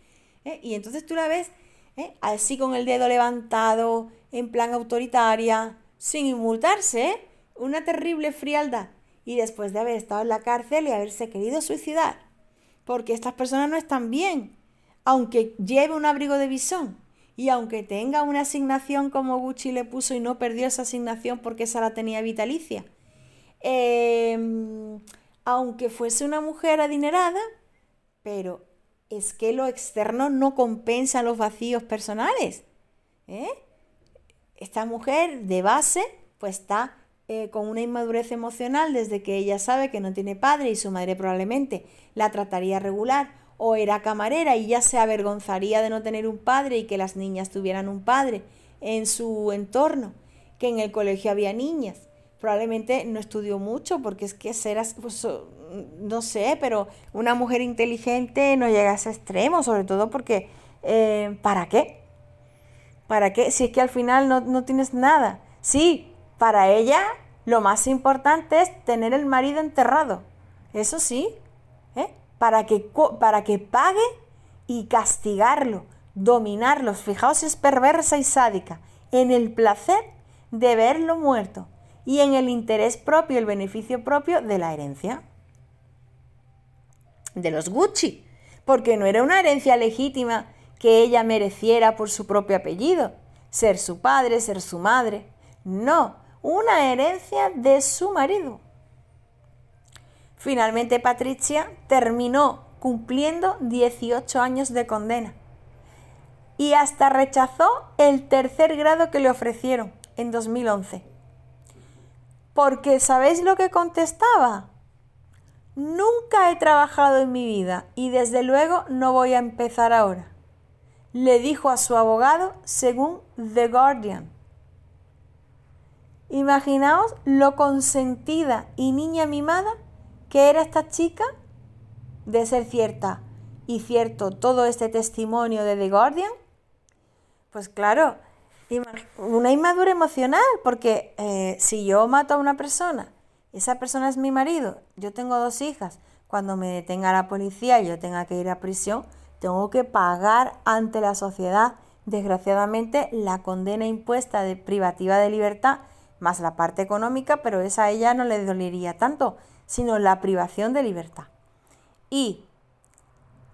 ¿eh? Y entonces tú la ves ¿eh? así con el dedo levantado, en plan autoritaria, sin inmultarse, ¿eh? una terrible frialdad y después de haber estado en la cárcel y haberse querido suicidar, porque estas personas no están bien, aunque lleve un abrigo de visón. y aunque tenga una asignación como Gucci le puso y no perdió esa asignación porque esa la tenía vitalicia, em, aunque fuese una mujer adinerada, pero es que lo externo no compensa los vacíos personales. ¿eh? Esta mujer de base pues está eh, con una inmadurez emocional desde que ella sabe que no tiene padre y su madre probablemente la trataría regular o era camarera y ya se avergonzaría de no tener un padre y que las niñas tuvieran un padre en su entorno, que en el colegio había niñas. Probablemente no estudió mucho porque es que serás, pues, no sé, pero una mujer inteligente no llega a ese extremo, sobre todo porque, eh, ¿para qué? ¿Para qué? Si es que al final no, no tienes nada. Sí, para ella, lo más importante es tener el marido enterrado. Eso sí, ¿eh? para, que, pague y castigarlo, dominarlo, Fijaos, es perversa y sádica. En el placer de verlo muerto y en el interés propio, el beneficio propio de la herencia. De los Gucci. Porque no era una herencia legítima que ella mereciera por su propio apellido, ser su padre, ser su madre. No, una herencia de su marido. Finalmente Patricia terminó cumpliendo 18 años de condena y hasta rechazó el tercer grado que le ofrecieron en 2011. Porque ¿sabéis lo que contestaba? Nunca he trabajado en mi vida y desde luego no voy a empezar ahora, le dijo a su abogado según The Guardian. Imaginaos lo consentida y niña mimada que era esta chica de ser cierta y cierto todo este testimonio de The Guardian. Pues claro, una inmadura emocional, porque eh, si yo mato a una persona, esa persona es mi marido, yo tengo dos hijas, cuando me detenga la policía y yo tenga que ir a prisión, tengo que pagar ante la sociedad, desgraciadamente, la condena impuesta de privativa de libertad más la parte económica, pero esa a ella no le dolería tanto, sino la privación de libertad. Y,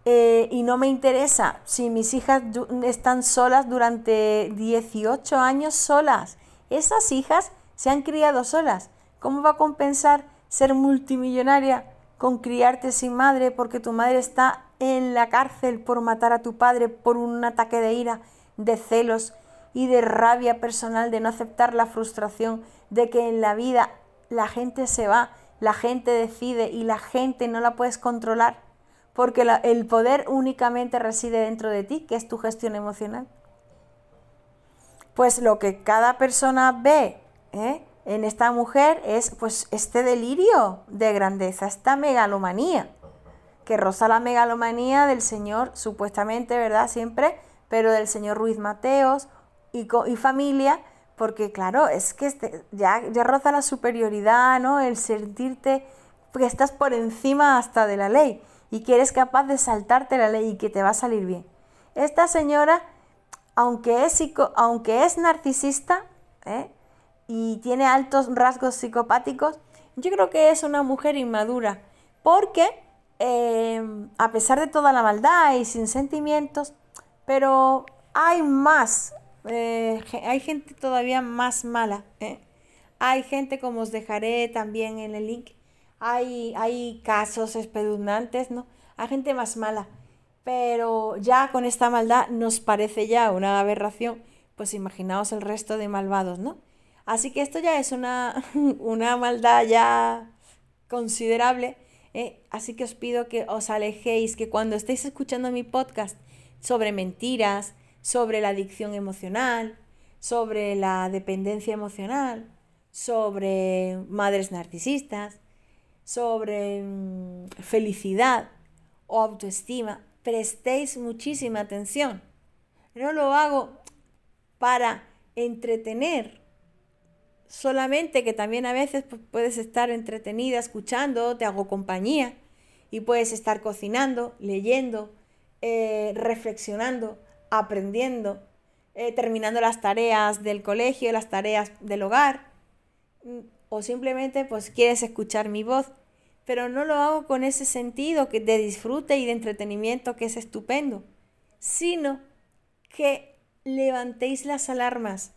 eh, y no me interesa si mis hijas están solas durante 18 años solas. Esas hijas se han criado solas. ¿Cómo va a compensar ser multimillonaria con criarte sin madre porque tu madre está en la cárcel por matar a tu padre por un ataque de ira, de celos, y de rabia personal de no aceptar la frustración de que en la vida la gente se va, la gente decide y la gente no la puedes controlar, porque el poder únicamente reside dentro de ti, que es tu gestión emocional. Pues lo que cada persona ve ¿eh? en esta mujer es pues este delirio de grandeza, esta megalomanía, que roza la megalomanía del señor, supuestamente, ¿verdad? Siempre, pero del señor Ruiz Mateos y, familia, porque claro, es que este, ya, ya roza la superioridad, ¿no? El sentirte que estás por encima hasta de la ley y que eres capaz de saltarte la ley y que te va a salir bien. Esta señora, aunque es, aunque es narcisista ¿eh? y tiene altos rasgos psicopáticos, yo creo que es una mujer inmadura, porque em, a pesar de toda la maldad y sin sentimientos, pero hay más, eh, hay gente todavía más mala. ¿eh? Hay gente, como os dejaré también en el link, hay, hay casos espeluznantes, ¿no? Hay gente más mala. Pero ya con esta maldad nos parece ya una aberración. Pues imaginaos el resto de malvados, ¿no? Así que esto ya es una, una maldad ya considerable. ¿eh? Así que os pido que os alejéis, que cuando estéis escuchando mi podcast sobre mentiras, sobre la adicción emocional, sobre la dependencia emocional, sobre madres narcisistas, sobre mm, felicidad o autoestima. Prestéis muchísima atención. No lo hago para entretener, solamente que también a veces pues, puedes estar entretenida escuchando, te hago compañía y puedes estar cocinando, leyendo, eh, reflexionando aprendiendo, eh, terminando las tareas del colegio, las tareas del hogar, o simplemente pues quieres escuchar mi voz, pero no lo hago con ese sentido de disfrute y de entretenimiento que es estupendo, sino que levantéis las alarmas,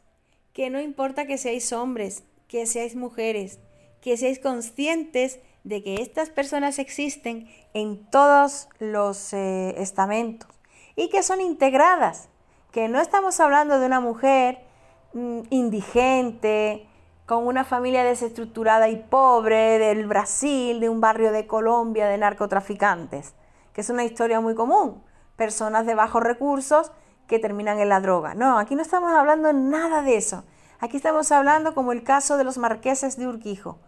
que no importa que seáis hombres, que seáis mujeres, que seáis conscientes de que estas personas existen en todos los eh, estamentos y que son integradas, que no estamos hablando de una mujer mm, indigente, con una familia desestructurada y pobre del Brasil, de un barrio de Colombia de narcotraficantes, que es una historia muy común, personas de bajos recursos que terminan en la droga. No, aquí no estamos hablando nada de eso. Aquí estamos hablando como el caso de los marqueses de Urquijo.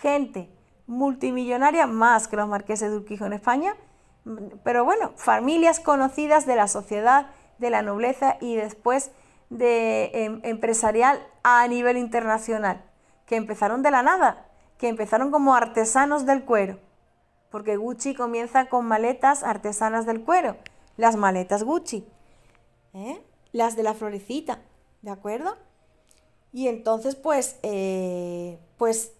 Gente multimillonaria más que los marqueses de Urquijo en España, pero bueno, familias conocidas de la sociedad, de la nobleza y después de em, empresarial a nivel internacional, que empezaron de la nada, que empezaron como artesanos del cuero, porque Gucci comienza con maletas artesanas del cuero, las maletas Gucci, ¿eh? las de la florecita, ¿de acuerdo? Y entonces pues, eh, pues,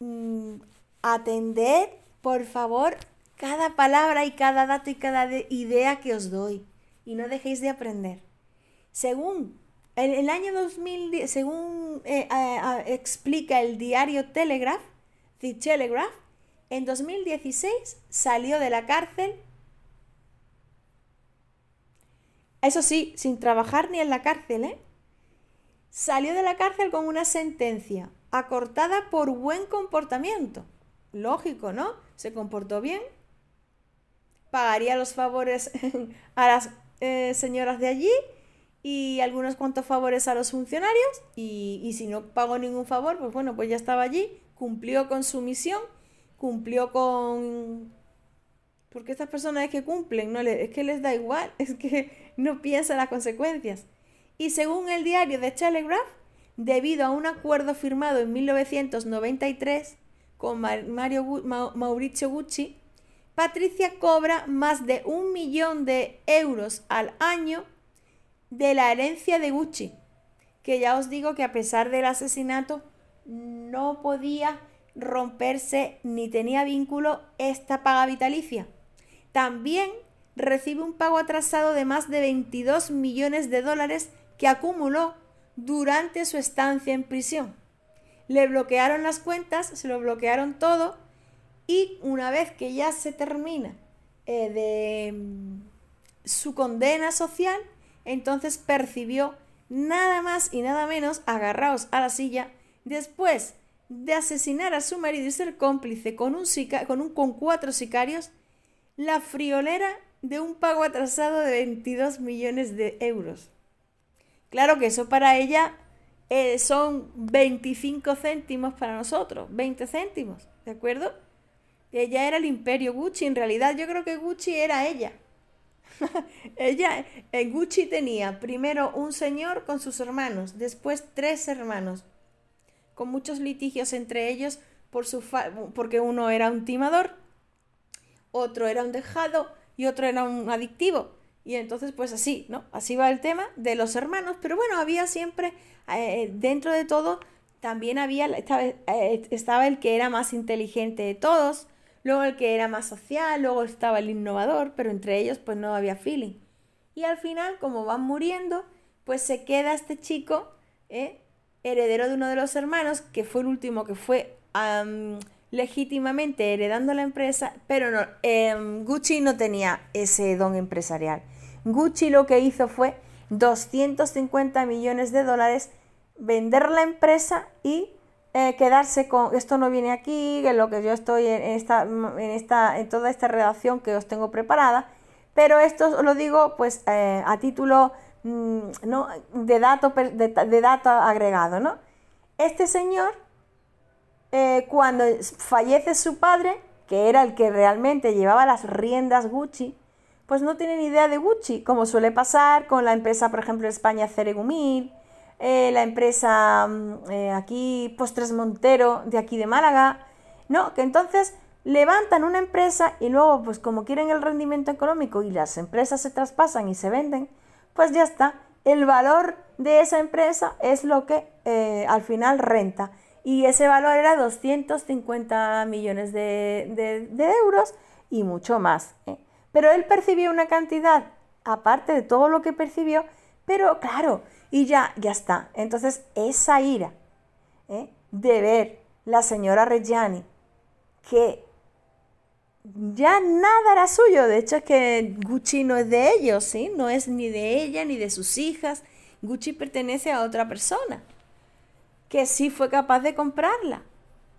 mm, atended por favor cada palabra y cada dato y cada idea que os doy. Y no dejéis de aprender. Según el, año según eh, explica el diario Telegraph, The Telegraph, en 2016 salió de la cárcel, eso sí, sin trabajar ni en la cárcel, ¿eh? Salió de la cárcel con una sentencia acortada por buen comportamiento. Lógico, ¿no? Se comportó bien, pagaría los favores a las eh, señoras de allí y algunos cuantos favores a los funcionarios y, si no pagó ningún favor, pues bueno, pues ya estaba allí, cumplió con su misión, cumplió con, porque estas personas es que cumplen, no le, es que les da igual, es que no piensan las consecuencias. Y según el diario de Telegraph, debido a un acuerdo firmado en 1993 con Mario, Mauricio Gucci, Patricia cobra más de un millón de euros al año de la herencia de Gucci, que ya os digo que a pesar del asesinato no podía romperse ni tenía vínculo esta paga vitalicia. También recibe un pago atrasado de más de 22 millones de dólares que acumuló durante su estancia en prisión. Le bloquearon las cuentas, se lo bloquearon todo y una vez que ya se termina eh, de mm, su condena social, entonces percibió nada más y nada menos, agarraos a la silla, después de asesinar a su marido y ser cómplice con, un con, con cuatro sicarios, la friolera de un pago atrasado de 22 millones de euros. Claro que eso para ella eh, son 25 céntimos para nosotros, 20 céntimos, ¿de acuerdo? Ella era el imperio Gucci, en realidad yo creo que Gucci era ella. ella, en Gucci tenía primero un señor con sus hermanos, después tres hermanos, con muchos litigios entre ellos por su porque uno era un timador, otro era un dejado y otro era un adictivo. Y entonces, pues así, ¿no? Así va el tema de los hermanos. Pero bueno, había siempre, eh, dentro de todo, también había, eh, estaba, el que era más inteligente de todos, luego el que era más social, luego estaba el innovador, pero entre ellos pues no había feeling. Y al final, como van muriendo, pues se queda este chico, ¿eh? heredero de uno de los hermanos, que fue el último que fue legítimamente heredando la empresa, pero no, em, Gucci no tenía ese don empresarial. Gucci lo que hizo fue 250 millones de dólares, vender la empresa y eh, quedarse con esto no viene aquí, en lo que yo estoy en, esta, en, en toda esta redacción que os tengo preparada, pero esto os lo digo pues eh, a título mm, no, de, dato, de, agregado, ¿no? Este señor, eh, cuando fallece su padre, que era el que realmente llevaba las riendas Gucci, pues no tiene ni idea de Gucci, como suele pasar con la empresa, por ejemplo, España Ceregumil, eh, la empresa mm, eh, aquí Postres Montero de aquí de Málaga, no, que entonces levantan una empresa y luego pues como quieren el rendimiento económico y las empresas se traspasan y se venden, pues ya está, el valor de esa empresa es lo que eh, al final renta y ese valor era 250 millones de, de, euros y mucho más. Pero él percibió una cantidad aparte de todo lo que percibió, pero claro, y ya, ya está. Entonces, esa ira ¿eh? de ver la señora Reggiani que ya nada era suyo, de hecho es que Gucci no es de ellos, ¿sí? No es ni de ella ni de sus hijas, Gucci pertenece a otra persona que sí fue capaz de comprarla.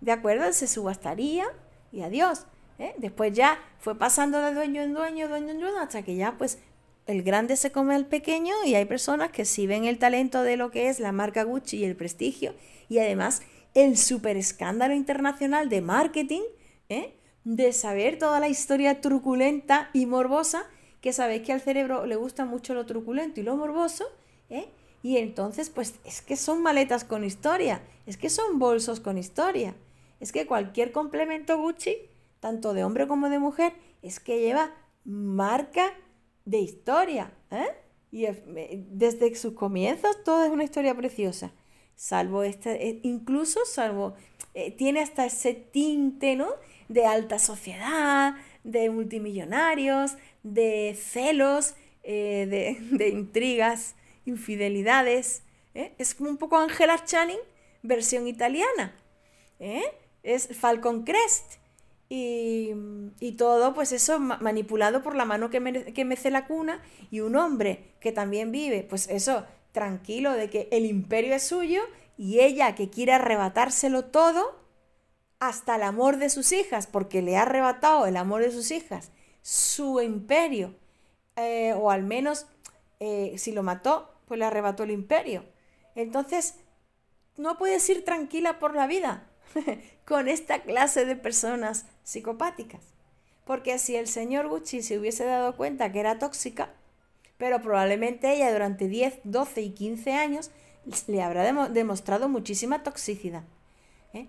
¿De acuerdo? Se subastaría y adiós. ¿eh? Después ya fue pasando de dueño en dueño, dueño en dueño, hasta que ya pues el grande se come al pequeño y hay personas que sí ven el talento de lo que es la marca Gucci y el prestigio y además el super escándalo internacional de marketing, ¿eh? de saber toda la historia truculenta y morbosa, que sabéis que al cerebro le gusta mucho lo truculento y lo morboso, ¿eh? y entonces pues es que son maletas con historia, es que son bolsos con historia, es que cualquier complemento Gucci, tanto de hombre como de mujer, es que lleva marca de historia. ¿eh? Y desde sus comienzos todo es una historia preciosa. Salvo este, eh, incluso salvo, eh, tiene hasta ese tinte, ¿no? De alta sociedad, de multimillonarios, de celos, eh, de, intrigas, infidelidades. ¿eh? Es como un poco Angela Channing, versión italiana. Es Falcon Crest. Y, todo, pues eso, manipulado por la mano que, mece la cuna y un hombre que también vive, pues eso, tranquilo de que el imperio es suyo y ella que quiere arrebatárselo todo, hasta el amor de sus hijas, porque le ha arrebatado el amor de sus hijas, su imperio, eh, o al menos eh, si lo mató, pues le arrebató el imperio. Entonces, no puedes ir tranquila por la vida con esta clase de personas psicopáticas. Porque si el señor Gucci se hubiese dado cuenta que era tóxica, pero probablemente ella durante 10, 12 y 15 años le habrá demostrado muchísima toxicidad. ¿eh?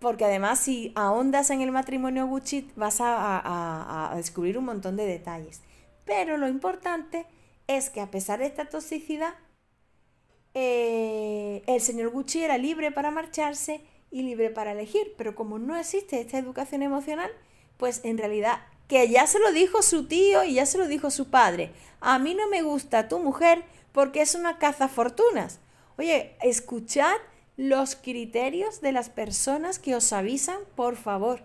Porque además si ahondas en el matrimonio Gucci vas a, a descubrir un montón de detalles. Pero lo importante es que a pesar de esta toxicidad, eh, el señor Gucci era libre para marcharse y libre para elegir. Pero como no existe esta educación emocional, pues en realidad que ya se lo dijo su tío y ya se lo dijo su padre. A mí no me gusta tu mujer porque es una fortunas. Oye, escuchad los criterios de las personas que os avisan, por favor.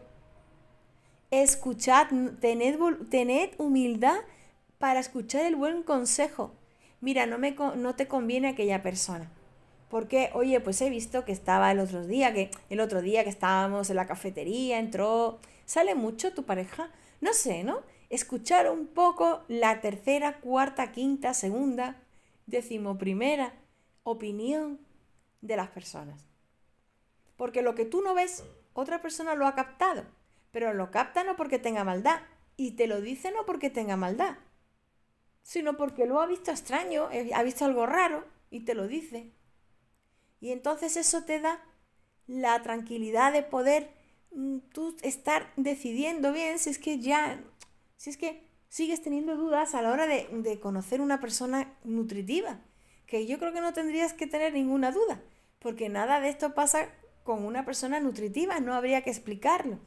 Escuchad, tened, humildad para escuchar el buen consejo. Mira, no, no te conviene aquella persona porque, oye, pues he visto que estaba el otro día, que el otro día que estábamos en la cafetería, entró, sale mucho tu pareja, no sé, ¿no? Escuchar un poco la tercera, cuarta, quinta, segunda, decimoprimera opinión de las personas. Porque lo que tú no ves, otra persona lo ha captado, pero lo capta no porque tenga maldad, y te lo dice no porque tenga maldad, sino porque lo ha visto extraño, eh, ha visto algo raro, y te lo dice. Y entonces eso te da la tranquilidad de poder mm, tú estar decidiendo bien si es que ya, si es que sigues teniendo dudas a la hora de, de conocer una persona nutritiva, que yo creo que no tendrías que tener ninguna duda, porque nada de esto pasa con una persona nutritiva, no habría que explicarlo.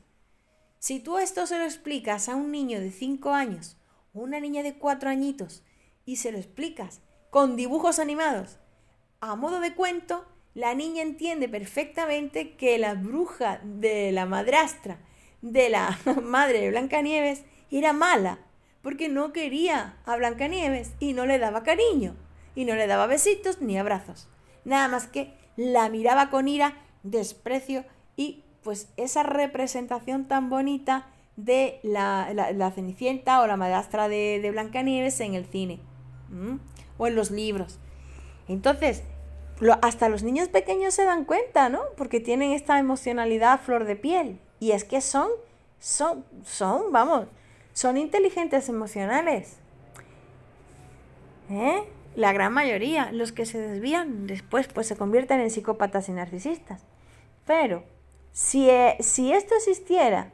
Si tú esto se lo explicas a un niño de 5 años o una niña de 4 añitos y se lo explicas con dibujos animados a modo de cuento, la niña entiende perfectamente que la bruja de la madrastra de la madre de Blancanieves era mala, porque no quería a Blancanieves y no le daba cariño, y no le daba besitos ni abrazos. Nada más que la miraba con ira, desprecio y pues esa representación tan bonita de la, Cenicienta o la madrastra de, Blancanieves en el cine o en los libros. Entonces, hasta los niños pequeños se dan cuenta, ¿no? Porque tienen esta emocionalidad a flor de piel. Y es que son, son, son, vamos, son inteligentes emocionales. ¿Eh? La gran mayoría, los que se desvían después, pues se convierten en psicópatas y narcisistas. Pero si, eh, si esto existiera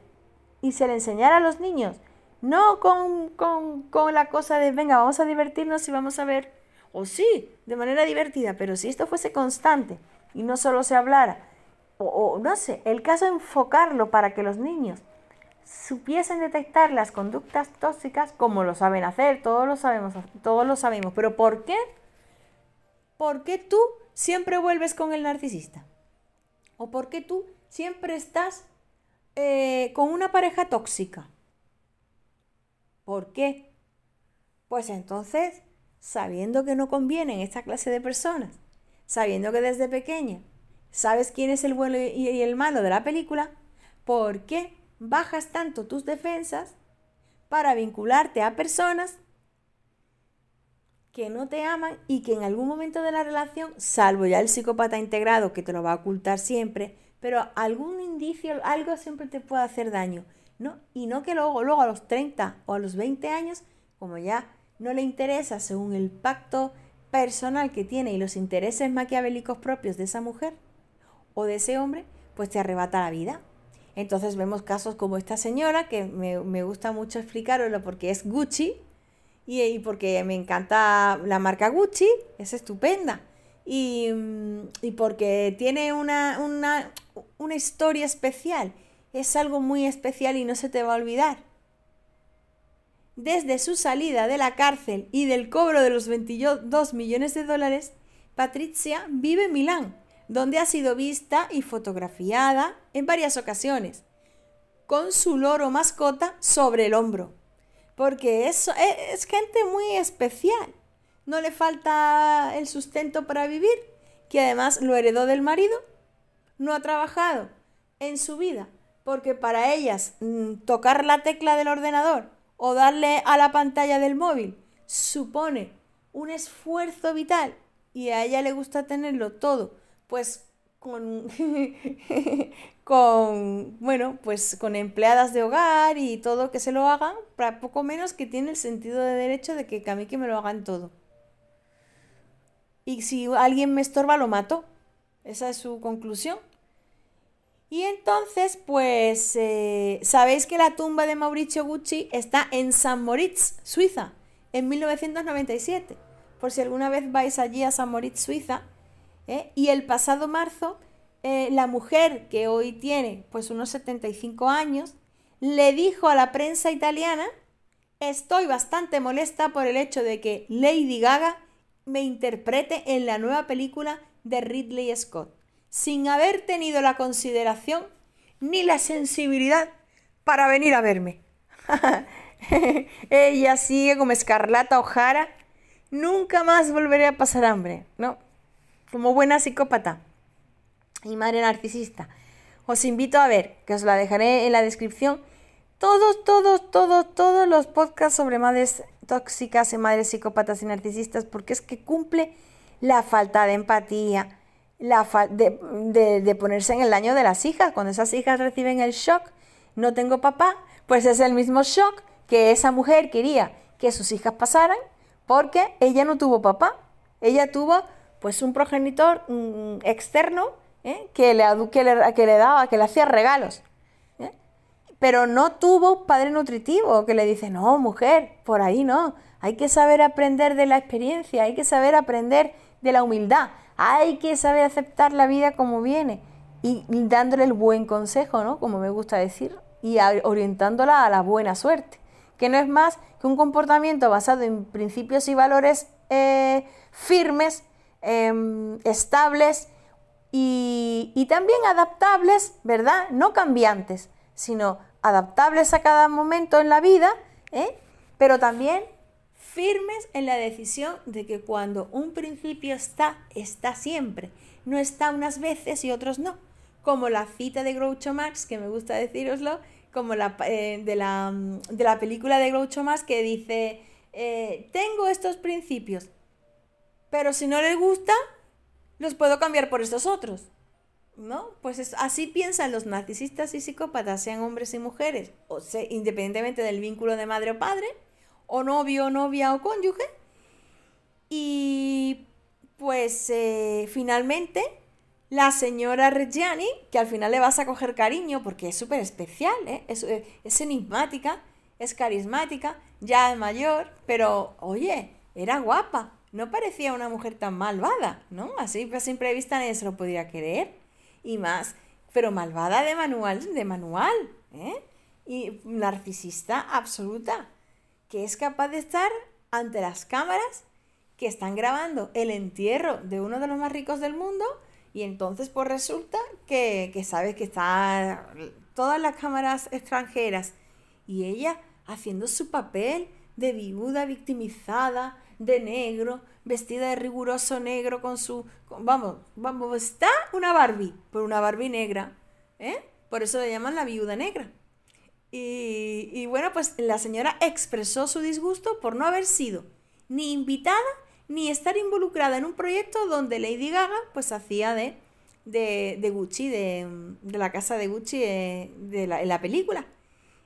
y se le enseñara a los niños, no con, con, con la cosa de, venga, vamos a divertirnos y vamos a ver o sí, de manera divertida, pero si esto fuese constante y no solo se hablara, o, no sé, el caso enfocarlo para que los niños supiesen detectar las conductas tóxicas como lo saben hacer, todos lo sabemos, todos lo sabemos, pero ¿por qué? ¿Por qué tú siempre vuelves con el narcisista? ¿O por qué tú siempre estás eh, con una pareja tóxica? ¿Por qué? Pues entonces sabiendo que no convienen esta clase de personas, sabiendo que desde pequeña sabes quién es el bueno y el malo de la película, ¿por qué bajas tanto tus defensas para vincularte a personas que no te aman y que en algún momento de la relación, salvo ya el psicópata integrado que te lo va a ocultar siempre, pero algún indicio, algo siempre te puede hacer daño, ¿no? Y no que luego, luego a los 30 o a los 20 años, como ya no le interesa según el pacto personal que tiene y los intereses maquiavélicos propios de esa mujer o de ese hombre, pues te arrebata la vida. Entonces vemos casos como esta señora, que me, gusta mucho explicarlo porque es Gucci y, porque me encanta la marca Gucci, es estupenda. Y, mm, porque tiene una, una historia especial, es algo muy especial y no se te va a olvidar. Desde su salida de la cárcel y del cobro de los 22 millones de dólares, Patricia vive en Milán, donde ha sido vista y fotografiada en varias ocasiones, con su loro mascota sobre el hombro. Porque es, e, es, gente muy especial. No le falta el sustento para vivir, que además lo heredó del marido. No ha trabajado en su vida, porque para ellas mm, tocar la tecla del ordenador o darle a la pantalla del móvil supone un esfuerzo vital y a ella le gusta tenerlo todo, pues con, con, bueno, pues con empleadas de hogar y todo que se lo hagan, para poco menos que tiene el sentido de derecho de que, que a mí que me lo hagan todo. Y si alguien me estorba, lo mato. Esa es su conclusión. Y entonces, pues, eh, sabéis que la tumba de Mauricio Gucci está en San Moritz, Suiza, en 1997. Por si alguna vez vais allí a San Moritz, Suiza. ¿eh? Y el pasado marzo, eh, la mujer que hoy tiene, pues, unos 75 años, le dijo a la prensa italiana, estoy bastante molesta por el hecho de que Lady Gaga me interprete en la nueva película de Ridley Scott sin haber tenido la consideración ni la sensibilidad para venir a verme. Ella sigue como Escarlata Ojara. Nunca más volveré a pasar hambre, ¿no? Como buena psicópata y madre narcisista. Os invito a ver, que os la dejaré en la descripción, todos, todos, todos, todos los podcasts sobre madres tóxicas y madres psicópatas y narcisistas, porque es que cumple la falta de empatía, de, ponerse en el daño de las hijas. Cuando esas hijas reciben el shock, no tengo papá, pues es el mismo shock que esa mujer quería que sus hijas pasaran porque ella no tuvo papá. Ella tuvo pues un progenitor mm, mm, externo ¿eh? que, le, que, le, daba, que le hacía regalos. ¿eh? Pero no tuvo padre nutritivo que le dice, no, mujer, por ahí no. Hay que saber aprender de la experiencia, hay que saber aprender de la humildad. Hay que saber aceptar la vida como viene y dándole el buen consejo, ¿no? Como me gusta decir, y orientándola a la buena suerte, que no es más que un comportamiento basado en principios y valores eh, firmes, em, estables y, y también adaptables, ¿verdad? No cambiantes, sino adaptables a cada momento en la vida, ¿eh? pero también firmes en la decisión de que cuando un principio está, está siempre. No está unas veces y otros no. Como la cita de Groucho Marx, que me gusta deciroslo, como la, eh, mm, de, la, película de Groucho Marx que dice, eh, tengo estos principios, pero si no les gusta, los puedo cambiar por estos otros. ¿No? Pues así piensan los narcisistas y psicópatas, sean hombres y mujeres, o sea, independientemente del vínculo de madre o padre, o novio, novia o cónyuge. Y pues eh, finalmente la señora Reggiani, que al final le vas a coger cariño porque es súper especial, ¿eh? Eh, es, enigmática, es carismática, ya es mayor, pero oye, era guapa, no parecía una mujer tan malvada, ¿no? Así a pues, simple vista nadie se lo podría querer y más, pero malvada de manual, de manual, ¿eh? Y narcisista absoluta que es capaz de estar ante las cámaras que están grabando el entierro de uno de los más ricos del mundo y entonces pues resulta que, que sabes que están todas las cámaras extranjeras y ella haciendo su papel de viuda victimizada, de negro, vestida de riguroso negro con su... vamos, vamos, está una Barbie, por una Barbie negra, ¿eh? Por eso le llaman la viuda negra. Y, bueno, pues la señora expresó su disgusto por no haber sido ni invitada ni estar involucrada en un proyecto donde Lady Gaga pues hacía de, de, de Gucci, de, la casa de Gucci eh, de, la, en la película.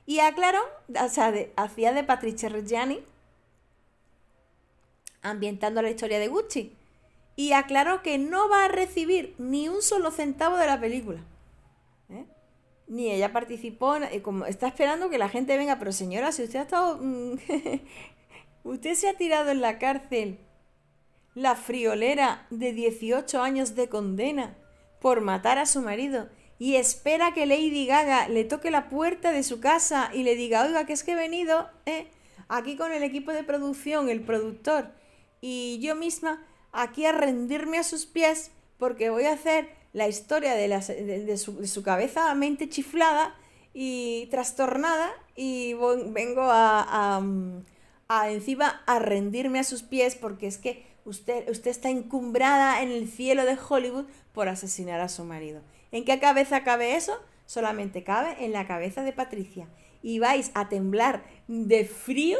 Y aclaró, o sea, hacía de Patricia Reggiani ambientando la historia de Gucci. Y aclaró que no va a recibir ni un solo centavo de la película ni ella participó, eh, como está esperando que la gente venga, pero señora, si usted ha estado, mm, usted se ha tirado en la cárcel la friolera de 18 años de condena por matar a su marido y espera que Lady Gaga le toque la puerta de su casa y le diga, oiga, que es que he venido eh, aquí con el equipo de producción, el productor y yo misma aquí a rendirme a sus pies porque voy a hacer la historia de, su, cabeza mente chiflada y trastornada y vengo a, encima a rendirme a sus pies porque es que usted, usted está encumbrada en el cielo de Hollywood por asesinar a su marido. ¿En qué cabeza cabe eso? Solamente cabe en la cabeza de Patricia. Y vais a temblar de frío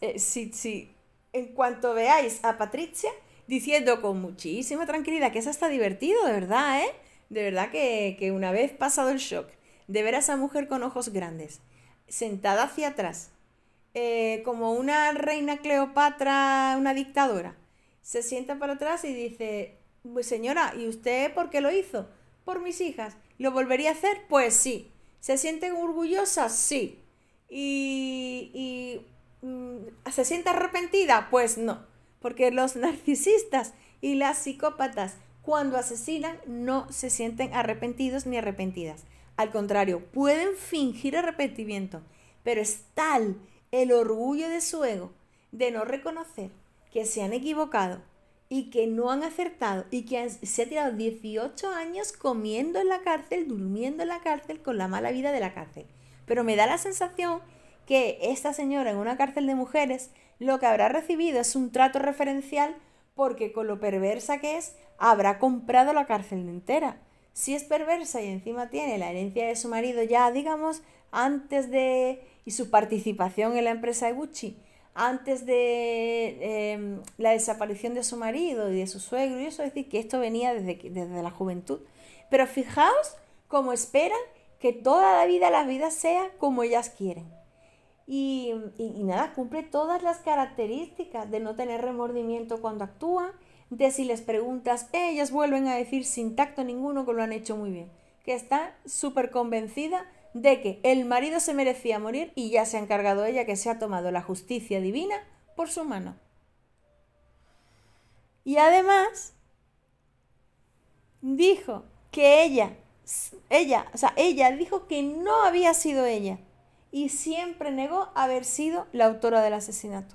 eh, si, en cuanto veáis a Patricia diciendo con muchísima tranquilidad que eso está divertido, de verdad, ¿eh? De verdad que, una vez pasado el shock de ver a esa mujer con ojos grandes, sentada hacia atrás, eh, como una reina Cleopatra, una dictadora, se sienta para atrás y dice, pues, señora, ¿y usted por qué lo hizo? Por mis hijas. ¿Lo volvería a hacer? Pues sí. ¿Se siente orgullosa? Sí. ¿Y, y mm, se siente arrepentida? Pues no porque los narcisistas y las psicópatas cuando asesinan no se sienten arrepentidos ni arrepentidas. Al contrario, pueden fingir arrepentimiento, pero es tal el orgullo de su ego de no reconocer que se han equivocado y que no han acertado y que se ha tirado 18 años comiendo en la cárcel, durmiendo en la cárcel, con la mala vida de la cárcel. Pero me da la sensación que esta señora en una cárcel de mujeres lo que habrá recibido es un trato referencial porque con lo perversa que es, habrá comprado la cárcel entera. Si es perversa y encima tiene la herencia de su marido ya, digamos, antes de... y su participación en la empresa de Gucci, antes de em, la desaparición de su marido y de su suegro, y eso es decir, que esto venía desde, desde la juventud. Pero fijaos cómo esperan que toda la vida la vidas sea como ellas quieren. Y, nada, cumple todas las características de no tener remordimiento cuando actúa, de si les preguntas, ellas vuelven a decir sin tacto ninguno que lo han hecho muy bien, que está súper convencida de que el marido se merecía morir y ya se ha encargado ella que se ha tomado la justicia divina por su mano. Y además dijo que ella, ella, o sea, ella dijo que no había sido ella, y siempre negó haber sido la autora del asesinato.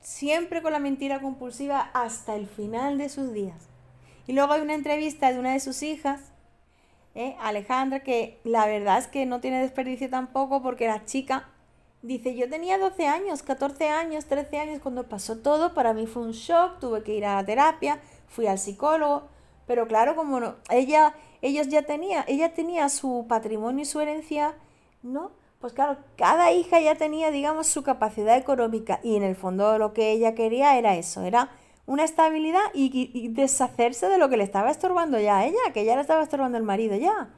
Siempre con la mentira compulsiva hasta el final de sus días. Y luego hay una entrevista de una de sus hijas, eh, Alejandra, que la verdad es que no tiene desperdicio tampoco porque era chica dice, yo tenía 12 años, 14 años, 13 años cuando pasó todo, para mí fue un shock, tuve que ir a la terapia, fui al psicólogo, pero claro, como no, ella, ellos ya tenía, ella tenía su patrimonio y su herencia ¿no? Pues claro, cada hija ya tenía, digamos, su capacidad económica y en el fondo lo que ella quería era eso, era una estabilidad y, deshacerse de lo que le estaba estorbando ya a ella, que ya le estaba estorbando el marido ya.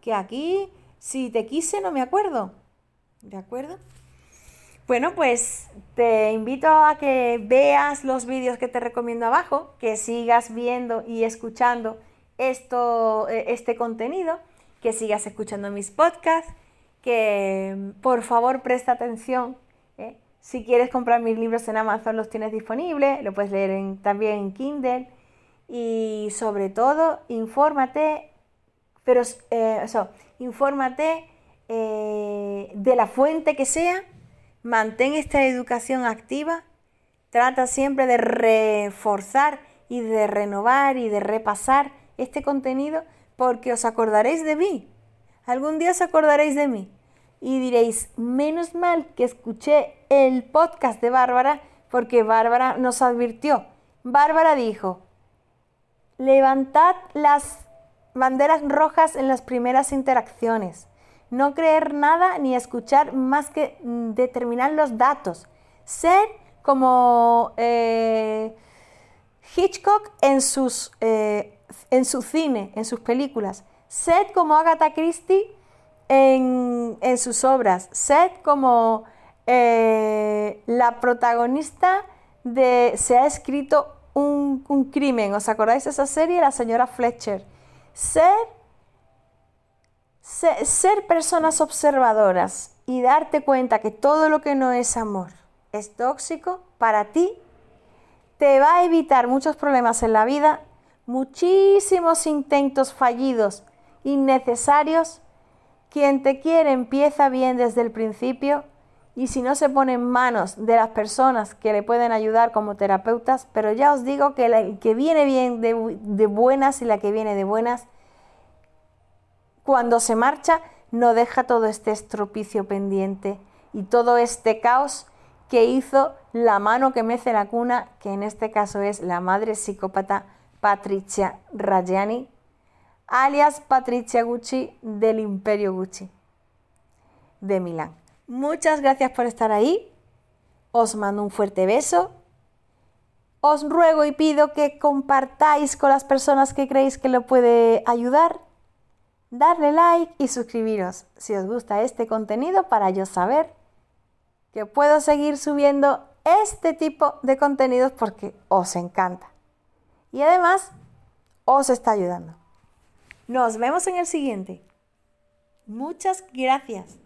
Que aquí, si te quise, no me acuerdo. ¿De acuerdo? Bueno, pues te invito a que veas los vídeos que te recomiendo abajo, que sigas viendo y escuchando esto, eh, este contenido, que sigas escuchando mis podcasts que por favor presta atención. ¿eh? Si quieres comprar mis libros en Amazon los tienes disponibles, lo puedes leer en, también en Kindle y sobre todo infórmate, pero eh, eso, infórmate eh, de la fuente que sea, mantén esta educación activa, trata siempre de reforzar y de renovar y de repasar este contenido porque os acordaréis de mí. Algún día os acordaréis de mí. Y diréis, menos mal que escuché el podcast de Bárbara porque Bárbara nos advirtió. Bárbara dijo, levantad las banderas rojas en las primeras interacciones. No creer nada ni escuchar más que mm, determinar los datos. Sed como eh, Hitchcock en, sus, eh, en su cine, en sus películas. Sed como Agatha Christie en, sus obras. Sed como eh, la protagonista de Se ha escrito un, crimen. ¿Os acordáis de esa serie? La señora Fletcher. Ser, ser, ser personas observadoras y darte cuenta que todo lo que no es amor es tóxico para ti, te va a evitar muchos problemas en la vida, muchísimos intentos fallidos, innecesarios quien te quiere empieza bien desde el principio y si no se pone en manos de las personas que le pueden ayudar como terapeutas, pero ya os digo que la que viene bien de, buenas y la que viene de buenas, cuando se marcha, no deja todo este estropicio pendiente y todo este caos que hizo la mano que mece la cuna, que en este caso es la madre psicópata Patricia Rayani, alias Patricia Gucci del Imperio Gucci de Milán. Muchas gracias por estar ahí. Os mando un fuerte beso. Os ruego y pido que compartáis con las personas que creéis que lo puede ayudar. Darle like y suscribiros si os gusta este contenido para yo saber que puedo seguir subiendo este tipo de contenidos porque os encanta. Y además os está ayudando. Nos vemos en el siguiente. Muchas gracias.